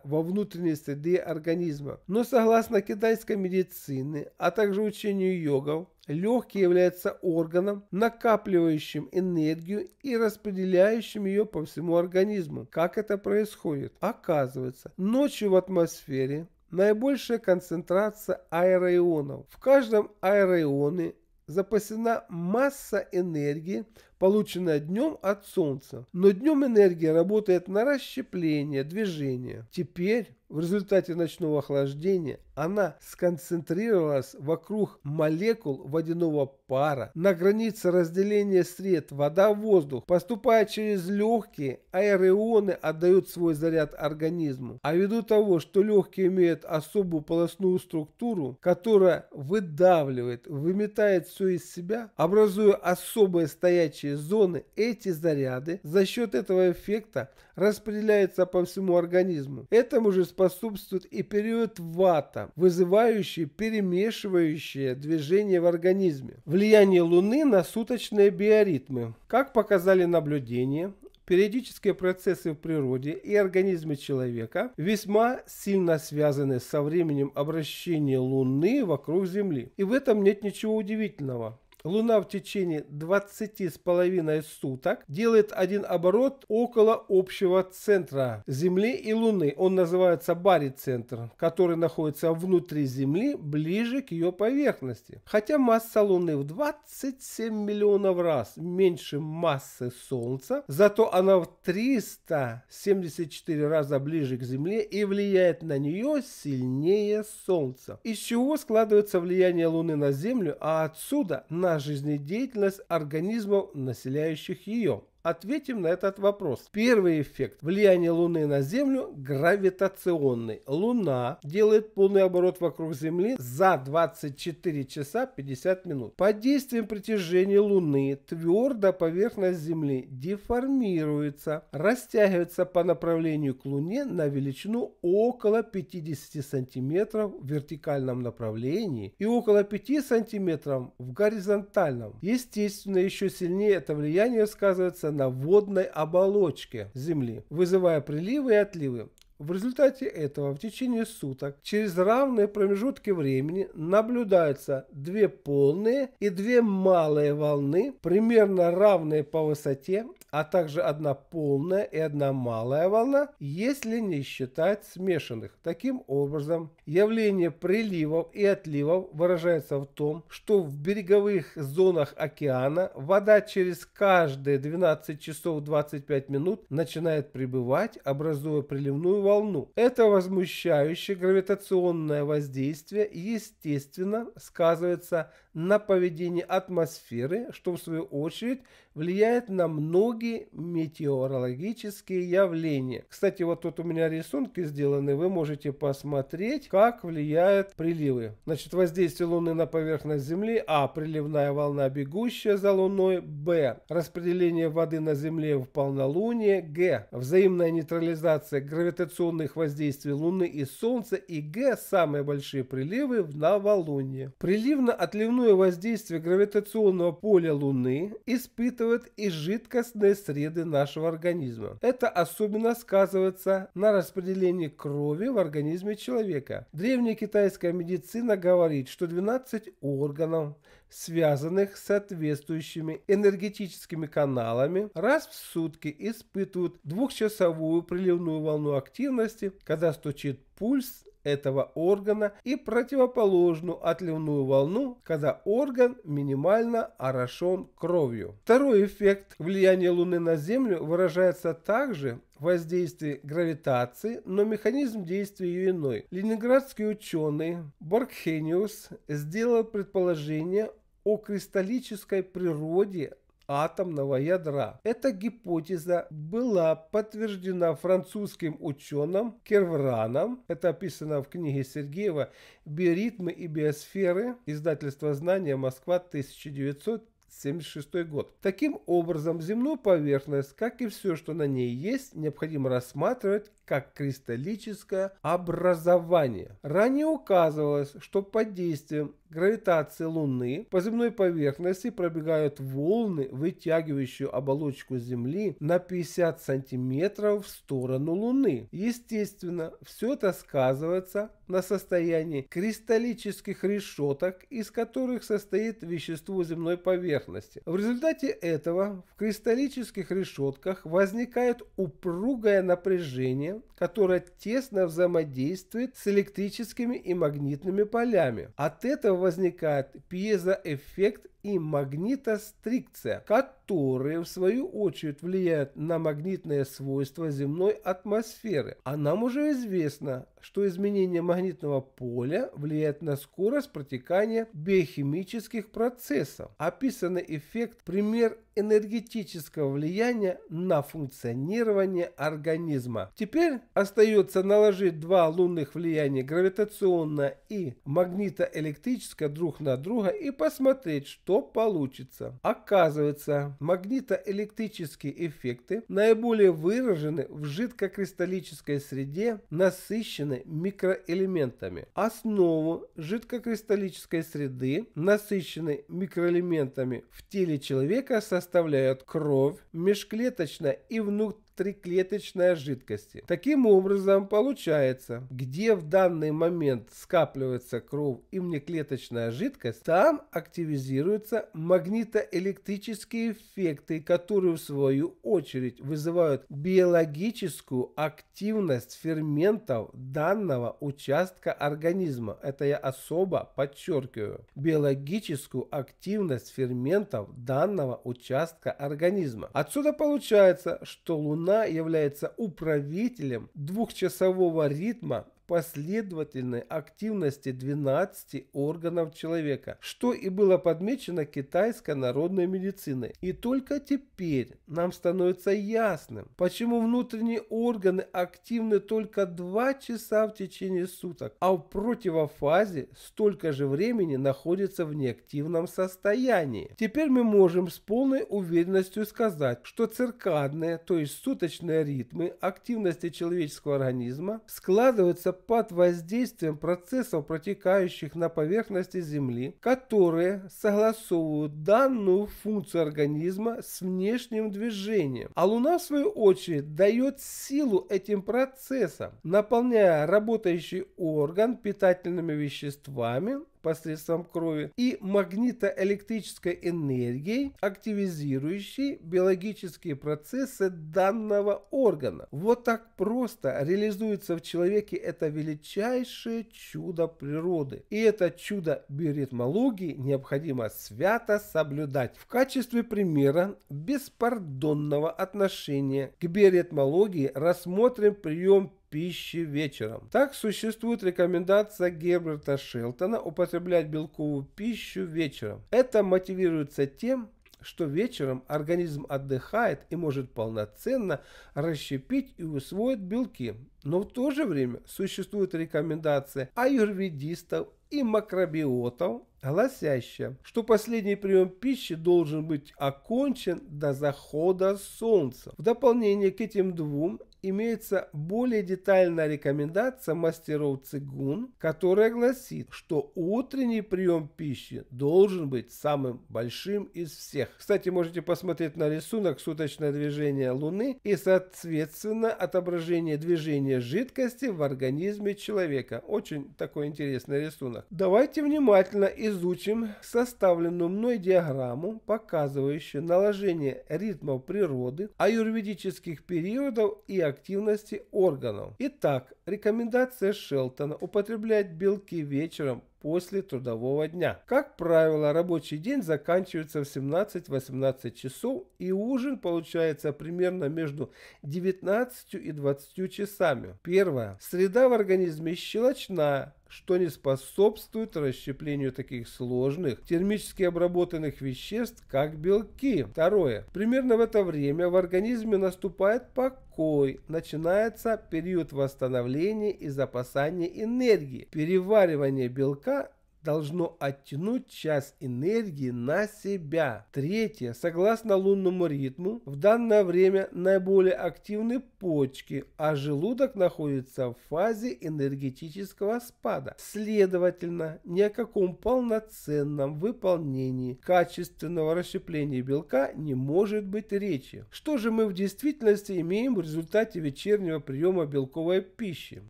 во внутренней среде организма. Но согласно китайской медицине, а также учению йогов, Легкий является органом, накапливающим энергию и распределяющим ее по всему организму. Как это происходит? Оказывается, ночью в атмосфере наибольшая концентрация аэроионов. В каждом аэроионе запасена масса энергии, полученная днем от Солнца. Но днем энергия работает на расщепление, движение. Теперь в результате ночного охлаждения она сконцентрировалась вокруг молекул водяного пара. На границе разделения сред вода-воздух, поступая через легкие, аэреоны отдают свой заряд организму. А ввиду того, что легкие имеют особую полосную структуру, которая выдавливает, выметает все из себя, образуя особые стоячие зоны, эти заряды за счет этого эффекта распределяются по всему организму. Этому же способствует и период вата, вызывающие перемешивающие движение в организме, влияние Луны на суточные биоритмы. Как показали наблюдения, периодические процессы в природе и организме человека весьма сильно связаны со временем обращения Луны вокруг Земли. И в этом нет ничего удивительного. Луна в течение 20 с половиной суток делает один оборот около общего центра Земли и Луны. Он называется барицентр, который находится внутри Земли, ближе к ее поверхности. Хотя масса Луны в 27 миллионов раз меньше массы Солнца, зато она в 374 раза ближе к Земле и влияет на нее сильнее Солнца. Из чего складывается влияние Луны на Землю, а отсюда на на жизнедеятельность организмов, населяющих ее. Ответим на этот вопрос. Первый эффект влияния Луны на Землю гравитационный. Луна делает полный оборот вокруг Земли за 24 часа 50 минут. Под действием притяжения Луны твердо поверхность Земли деформируется, растягивается по направлению к Луне на величину около 50 сантиметров в вертикальном направлении и около 5 сантиметров в горизонтальном. Естественно, еще сильнее это влияние сказывается на водной оболочке Земли, вызывая приливы и отливы. В результате этого в течение суток через равные промежутки времени наблюдаются две полные и две малые волны, примерно равные по высоте, а также одна полная и одна малая волна, если не считать смешанных. Таким образом, явление приливов и отливов выражается в том, что в береговых зонах океана вода через каждые 12 часов 25 минут начинает прибывать, образуя приливную волну волну. Это возмущающее гравитационное воздействие естественно сказывается на поведение атмосферы, что в свою очередь влияет на многие метеорологические явления. Кстати, вот тут у меня рисунки сделаны, вы можете посмотреть, как влияют приливы. Значит, воздействие Луны на поверхность Земли, а, приливная волна, бегущая за Луной, б, распределение воды на Земле в полнолуние, г, взаимная нейтрализация гравитационных воздействий Луны и Солнца, и г, самые большие приливы в новолуние. приливно отливную основное воздействие гравитационного поля Луны испытывают и жидкостные среды нашего организма. Это особенно сказывается на распределении крови в организме человека. Древняя китайская медицина говорит, что 12 органов, связанных с соответствующими энергетическими каналами, раз в сутки испытывают двухчасовую приливную волну активности, когда стучит пульс этого органа и противоположную отливную волну, когда орган минимально орошен кровью. Второй эффект влияния Луны на Землю выражается также воздействии гравитации, но механизм действия ее иной. Ленинградский ученый Боркхениус сделал предположение о кристаллической природе атомного ядра. Эта гипотеза была подтверждена французским ученым Кервраном, это описано в книге Сергеева «Биоритмы и биосферы», издательство «Знания», Москва, 1900 1976 год. Таким образом, земную поверхность, как и все, что на ней есть, необходимо рассматривать как кристаллическое образование. Ранее указывалось, что под действием гравитации Луны по земной поверхности пробегают волны, вытягивающие оболочку Земли на 50 сантиметров в сторону Луны. Естественно, все это сказывается на состоянии кристаллических решеток, из которых состоит вещество земной поверхности. В результате этого в кристаллических решетках возникает упругое напряжение, которое тесно взаимодействует с электрическими и магнитными полями. От этого возникает пьезоэффект и магнитострикция, которые в свою очередь влияют на магнитные свойства земной атмосферы. А нам уже известно, что изменение магнитного магнитного поля влияет на скорость протекания биохимических процессов. Описанный эффект – пример энергетического влияния на функционирование организма. Теперь остается наложить два лунных влияния гравитационно и магнитоэлектрическое друг на друга и посмотреть, что получится. Оказывается, магнитоэлектрические эффекты наиболее выражены в жидкокристаллической среде, насыщенной микроэлементами элементами. Основу жидкокристаллической среды, насыщенной микроэлементами в теле человека, составляют кровь, межклеточная и внутренняя внутриклеточной жидкости. Таким образом получается, где в данный момент скапливается кровь и внеклеточная жидкость, там активизируются магнитоэлектрические эффекты, которые в свою очередь вызывают биологическую активность ферментов данного участка организма. Это я особо подчеркиваю. Биологическую активность ферментов данного участка организма. Отсюда получается, что Луна она является управителем двухчасового ритма последовательной активности 12 органов человека, что и было подмечено китайской народной медициной. И только теперь нам становится ясным, почему внутренние органы активны только 2 часа в течение суток, а в противофазе столько же времени находится в неактивном состоянии. Теперь мы можем с полной уверенностью сказать, что циркадные, то есть суточные ритмы активности человеческого организма складываются под воздействием процессов, протекающих на поверхности Земли, которые согласовывают данную функцию организма с внешним движением. А Луна, в свою очередь, дает силу этим процессам, наполняя работающий орган питательными веществами посредством крови и магнитоэлектрической энергией, активизирующей биологические процессы данного органа. Вот так просто реализуется в человеке это величайшее чудо природы. И это чудо биоритмологии необходимо свято соблюдать. В качестве примера беспардонного отношения к биоритмологии рассмотрим прием пищи вечером. Так существует рекомендация Герберта Шелтона употреблять белковую пищу вечером. Это мотивируется тем, что вечером организм отдыхает и может полноценно расщепить и усвоить белки. Но в то же время существует рекомендация аюрведистов и макробиотов, гласящая, что последний прием пищи должен быть окончен до захода солнца. В дополнение к этим двум имеется более детальная рекомендация мастеров цигун, которая гласит, что утренний прием пищи должен быть самым большим из всех. Кстати, можете посмотреть на рисунок суточное движение Луны и, соответственно, отображение движения жидкости в организме человека. Очень такой интересный рисунок. Давайте внимательно изучим составленную мной диаграмму, показывающую наложение ритмов природы, аюрведических периодов и активности органов. Итак, рекомендация Шелтона употреблять белки вечером после трудового дня. Как правило, рабочий день заканчивается в 17-18 часов и ужин получается примерно между 19 и 20 часами. Первое. Среда в организме щелочная, что не способствует расщеплению таких сложных, термически обработанных веществ, как белки. Второе. Примерно в это время в организме наступает покой, начинается период восстановления и запасания энергии. Переваривание белка должно оттянуть часть энергии на себя. Третье. Согласно лунному ритму, в данное время наиболее активны почки, а желудок находится в фазе энергетического спада. Следовательно, ни о каком полноценном выполнении качественного расщепления белка не может быть речи. Что же мы в действительности имеем в результате вечернего приема белковой пищи?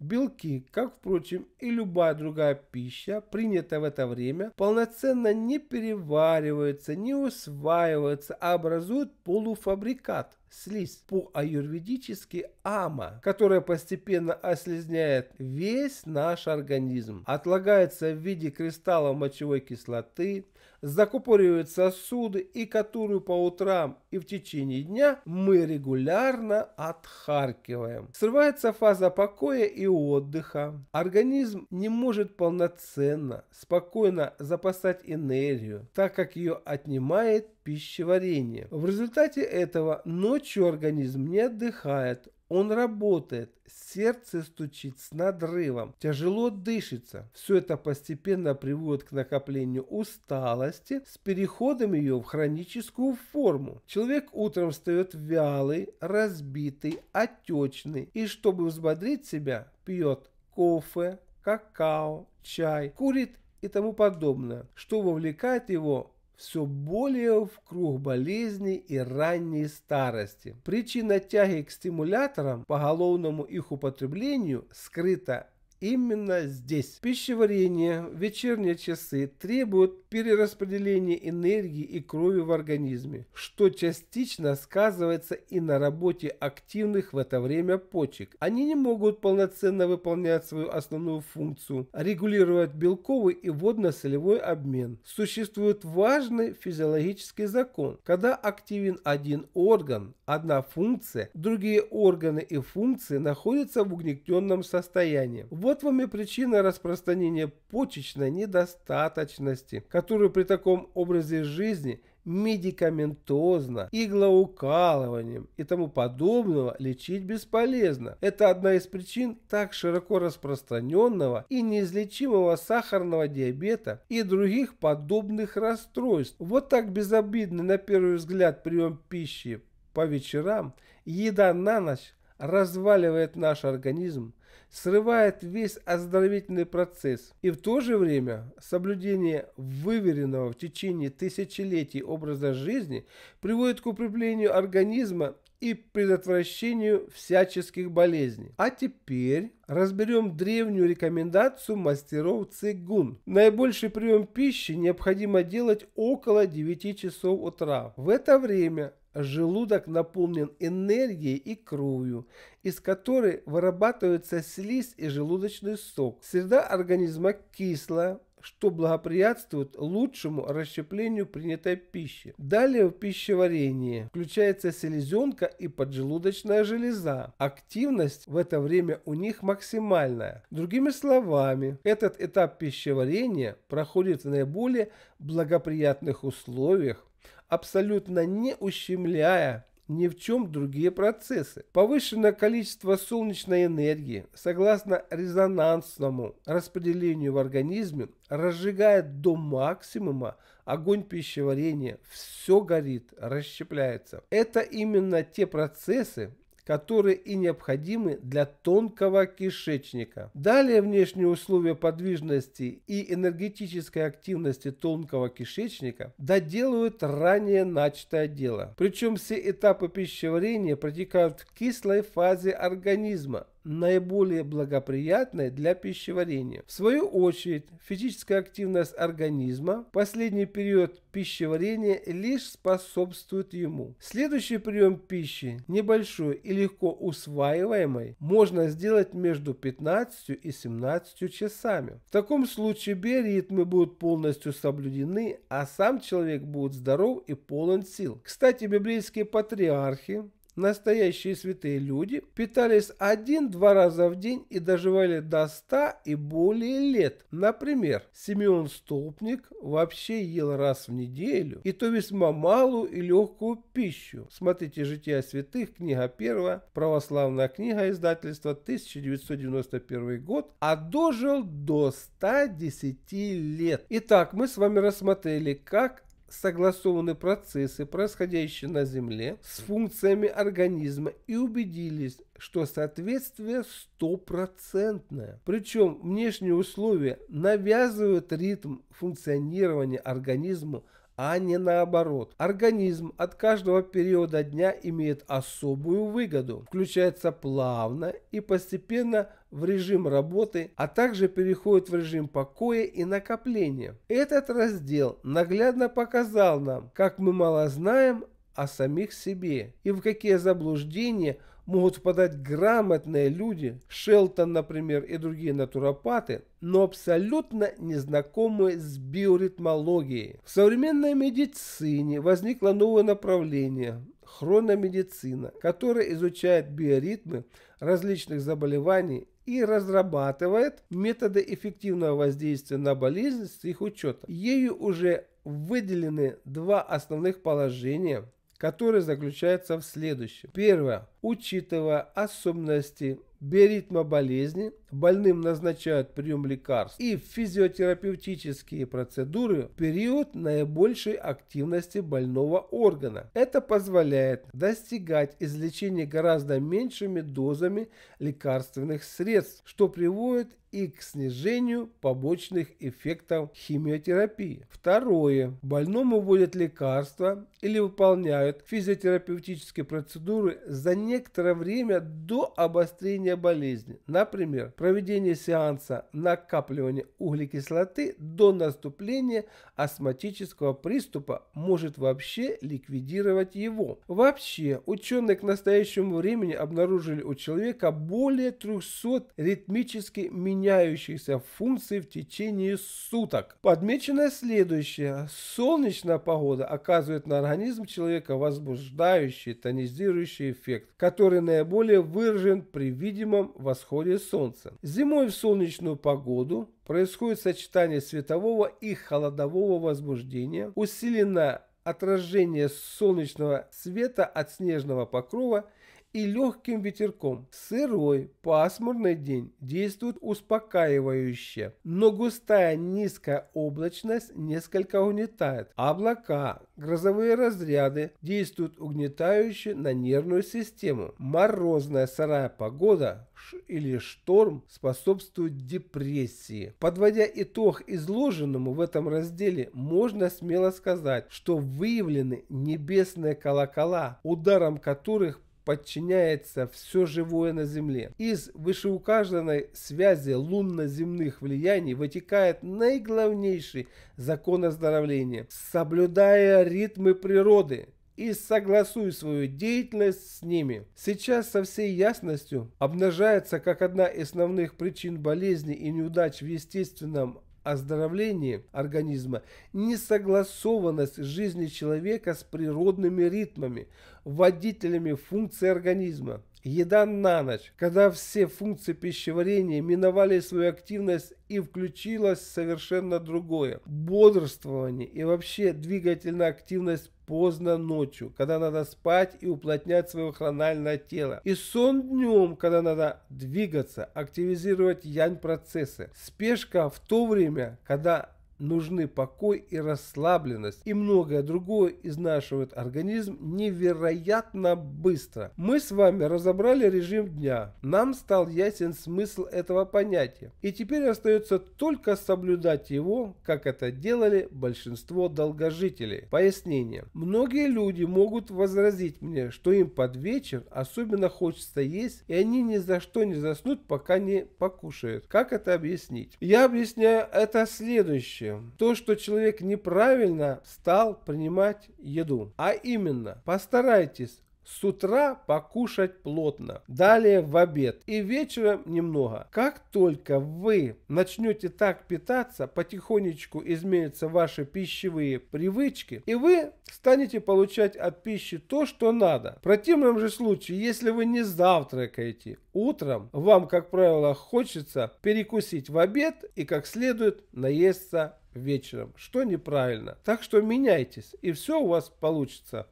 Белки, как, впрочем, и любая другая пища, принятая в это время полноценно не перевариваются, не усваиваются, а образуют полуфабрикат слизь по-аюрведически ама, которая постепенно ослизняет весь наш организм. Отлагается в виде кристаллов мочевой кислоты, закупоривает сосуды и которую по утрам и в течение дня мы регулярно отхаркиваем. Срывается фаза покоя и отдыха. Организм не может полноценно, спокойно запасать энергию, так как ее отнимает пищеварение. В результате этого ночью организм не отдыхает, он работает, сердце стучит с надрывом, тяжело дышится. Все это постепенно приводит к накоплению усталости с переходом ее в хроническую форму. Человек утром встает вялый, разбитый, отечный и, чтобы взбодрить себя, пьет кофе, какао, чай, курит и тому подобное, что вовлекает его все более в круг болезни и ранней старости. Причина тяги к стимуляторам по головному их употреблению скрыта Именно здесь пищеварение вечерние часы требуют перераспределения энергии и крови в организме, что частично сказывается и на работе активных в это время почек. Они не могут полноценно выполнять свою основную функцию – регулировать белковый и водно-солевой обмен. Существует важный физиологический закон. Когда активен один орган, одна функция, другие органы и функции находятся в угнетенном состоянии. Вот вот вам и причина распространения почечной недостаточности, которую при таком образе жизни медикаментозно, иглоукалыванием и тому подобного лечить бесполезно. Это одна из причин так широко распространенного и неизлечимого сахарного диабета и других подобных расстройств. Вот так безобидный на первый взгляд прием пищи по вечерам, еда на ночь разваливает наш организм, срывает весь оздоровительный процесс. И в то же время соблюдение выверенного в течение тысячелетий образа жизни приводит к укреплению организма и предотвращению всяческих болезней. А теперь разберем древнюю рекомендацию мастеров цигун. Наибольший прием пищи необходимо делать около 9 часов утра. В это время Желудок наполнен энергией и кровью, из которой вырабатывается слизь и желудочный сок. Среда организма кислая, что благоприятствует лучшему расщеплению принятой пищи. Далее в пищеварении включается селезенка и поджелудочная железа. Активность в это время у них максимальная. Другими словами, этот этап пищеварения проходит в наиболее благоприятных условиях абсолютно не ущемляя ни в чем другие процессы. Повышенное количество солнечной энергии, согласно резонансному распределению в организме, разжигает до максимума огонь пищеварения, все горит, расщепляется. Это именно те процессы, которые и необходимы для тонкого кишечника. Далее внешние условия подвижности и энергетической активности тонкого кишечника доделывают ранее начатое дело. Причем все этапы пищеварения протекают в кислой фазе организма, наиболее благоприятной для пищеварения. В свою очередь, физическая активность организма в последний период пищеварения лишь способствует ему. Следующий прием пищи, небольшой и легко усваиваемый можно сделать между 15 и 17 часами. В таком случае биоритмы будут полностью соблюдены, а сам человек будет здоров и полон сил. Кстати, библейские патриархи Настоящие святые люди питались один-два раза в день и доживали до ста и более лет. Например, Симеон Столпник вообще ел раз в неделю, и то весьма малую и легкую пищу. Смотрите «Жития святых», книга 1, православная книга издательства, 1991 год, а дожил до 110 лет. Итак, мы с вами рассмотрели, как согласованы процессы, происходящие на Земле, с функциями организма и убедились, что соответствие стопроцентное. Причем внешние условия навязывают ритм функционирования организму а не наоборот. Организм от каждого периода дня имеет особую выгоду, включается плавно и постепенно в режим работы, а также переходит в режим покоя и накопления. Этот раздел наглядно показал нам, как мы мало знаем о самих себе и в какие заблуждения – могут впадать грамотные люди, Шелтон, например, и другие натуропаты, но абсолютно незнакомые с биоритмологией. В современной медицине возникло новое направление – хрономедицина, которая изучает биоритмы различных заболеваний и разрабатывает методы эффективного воздействия на болезнь с их учетом. Ею уже выделены два основных положения, которые заключаются в следующем. Первое. Учитывая особенности биоритма болезни, больным назначают прием лекарств и физиотерапевтические процедуры в период наибольшей активности больного органа. Это позволяет достигать излечения гораздо меньшими дозами лекарственных средств, что приводит и к снижению побочных эффектов химиотерапии. Второе. Больному вводят лекарства или выполняют физиотерапевтические процедуры за некоторое время до обострения болезни. Например, проведение сеанса накапливания углекислоты до наступления астматического приступа может вообще ликвидировать его. Вообще, ученые к настоящему времени обнаружили у человека более 300 ритмически меняющихся функций в течение суток. Подмечено следующее. Солнечная погода оказывает на организм человека возбуждающий тонизирующий эффект, который наиболее выражен при видимом восходе солнца. Зимой в солнечную погоду происходит сочетание светового и холодового возбуждения, усилено отражение солнечного света от снежного покрова – и легким ветерком. Сырой, пасмурный день действует успокаивающе, но густая низкая облачность несколько угнетает. Облака, грозовые разряды действуют угнетающе на нервную систему. Морозная сырая погода или шторм способствует депрессии. Подводя итог изложенному в этом разделе, можно смело сказать, что выявлены небесные колокола, ударом которых подчиняется все живое на Земле. Из вышеуказанной связи лунно-земных влияний вытекает наиглавнейший закон оздоровления. Соблюдая ритмы природы, и согласуя свою деятельность с ними. Сейчас со всей ясностью обнажается как одна из основных причин болезни и неудач в естественном оздоровление организма, несогласованность жизни человека с природными ритмами, водителями функций организма. Еда на ночь, когда все функции пищеварения миновали свою активность и включилось совершенно другое. Бодрствование и вообще двигательная активность поздно ночью, когда надо спать и уплотнять свое хрональное тело. И сон днем, когда надо двигаться, активизировать янь-процессы. Спешка в то время, когда нужны покой и расслабленность и многое другое изнашивает организм невероятно быстро. Мы с вами разобрали режим дня, нам стал ясен смысл этого понятия и теперь остается только соблюдать его, как это делали большинство долгожителей. Пояснение. Многие люди могут возразить мне, что им под вечер особенно хочется есть и они ни за что не заснут, пока не покушают. Как это объяснить? Я объясняю это следующее следующее. То, что человек неправильно стал принимать еду. А именно, постарайтесь с утра покушать плотно, далее в обед и вечером немного. Как только вы начнете так питаться, потихонечку изменятся ваши пищевые привычки, и вы станете получать от пищи то, что надо. В противном же случае, если вы не завтракаете утром, вам, как правило, хочется перекусить в обед и как следует наесться вечером, что неправильно. Так что меняйтесь, и все у вас получится.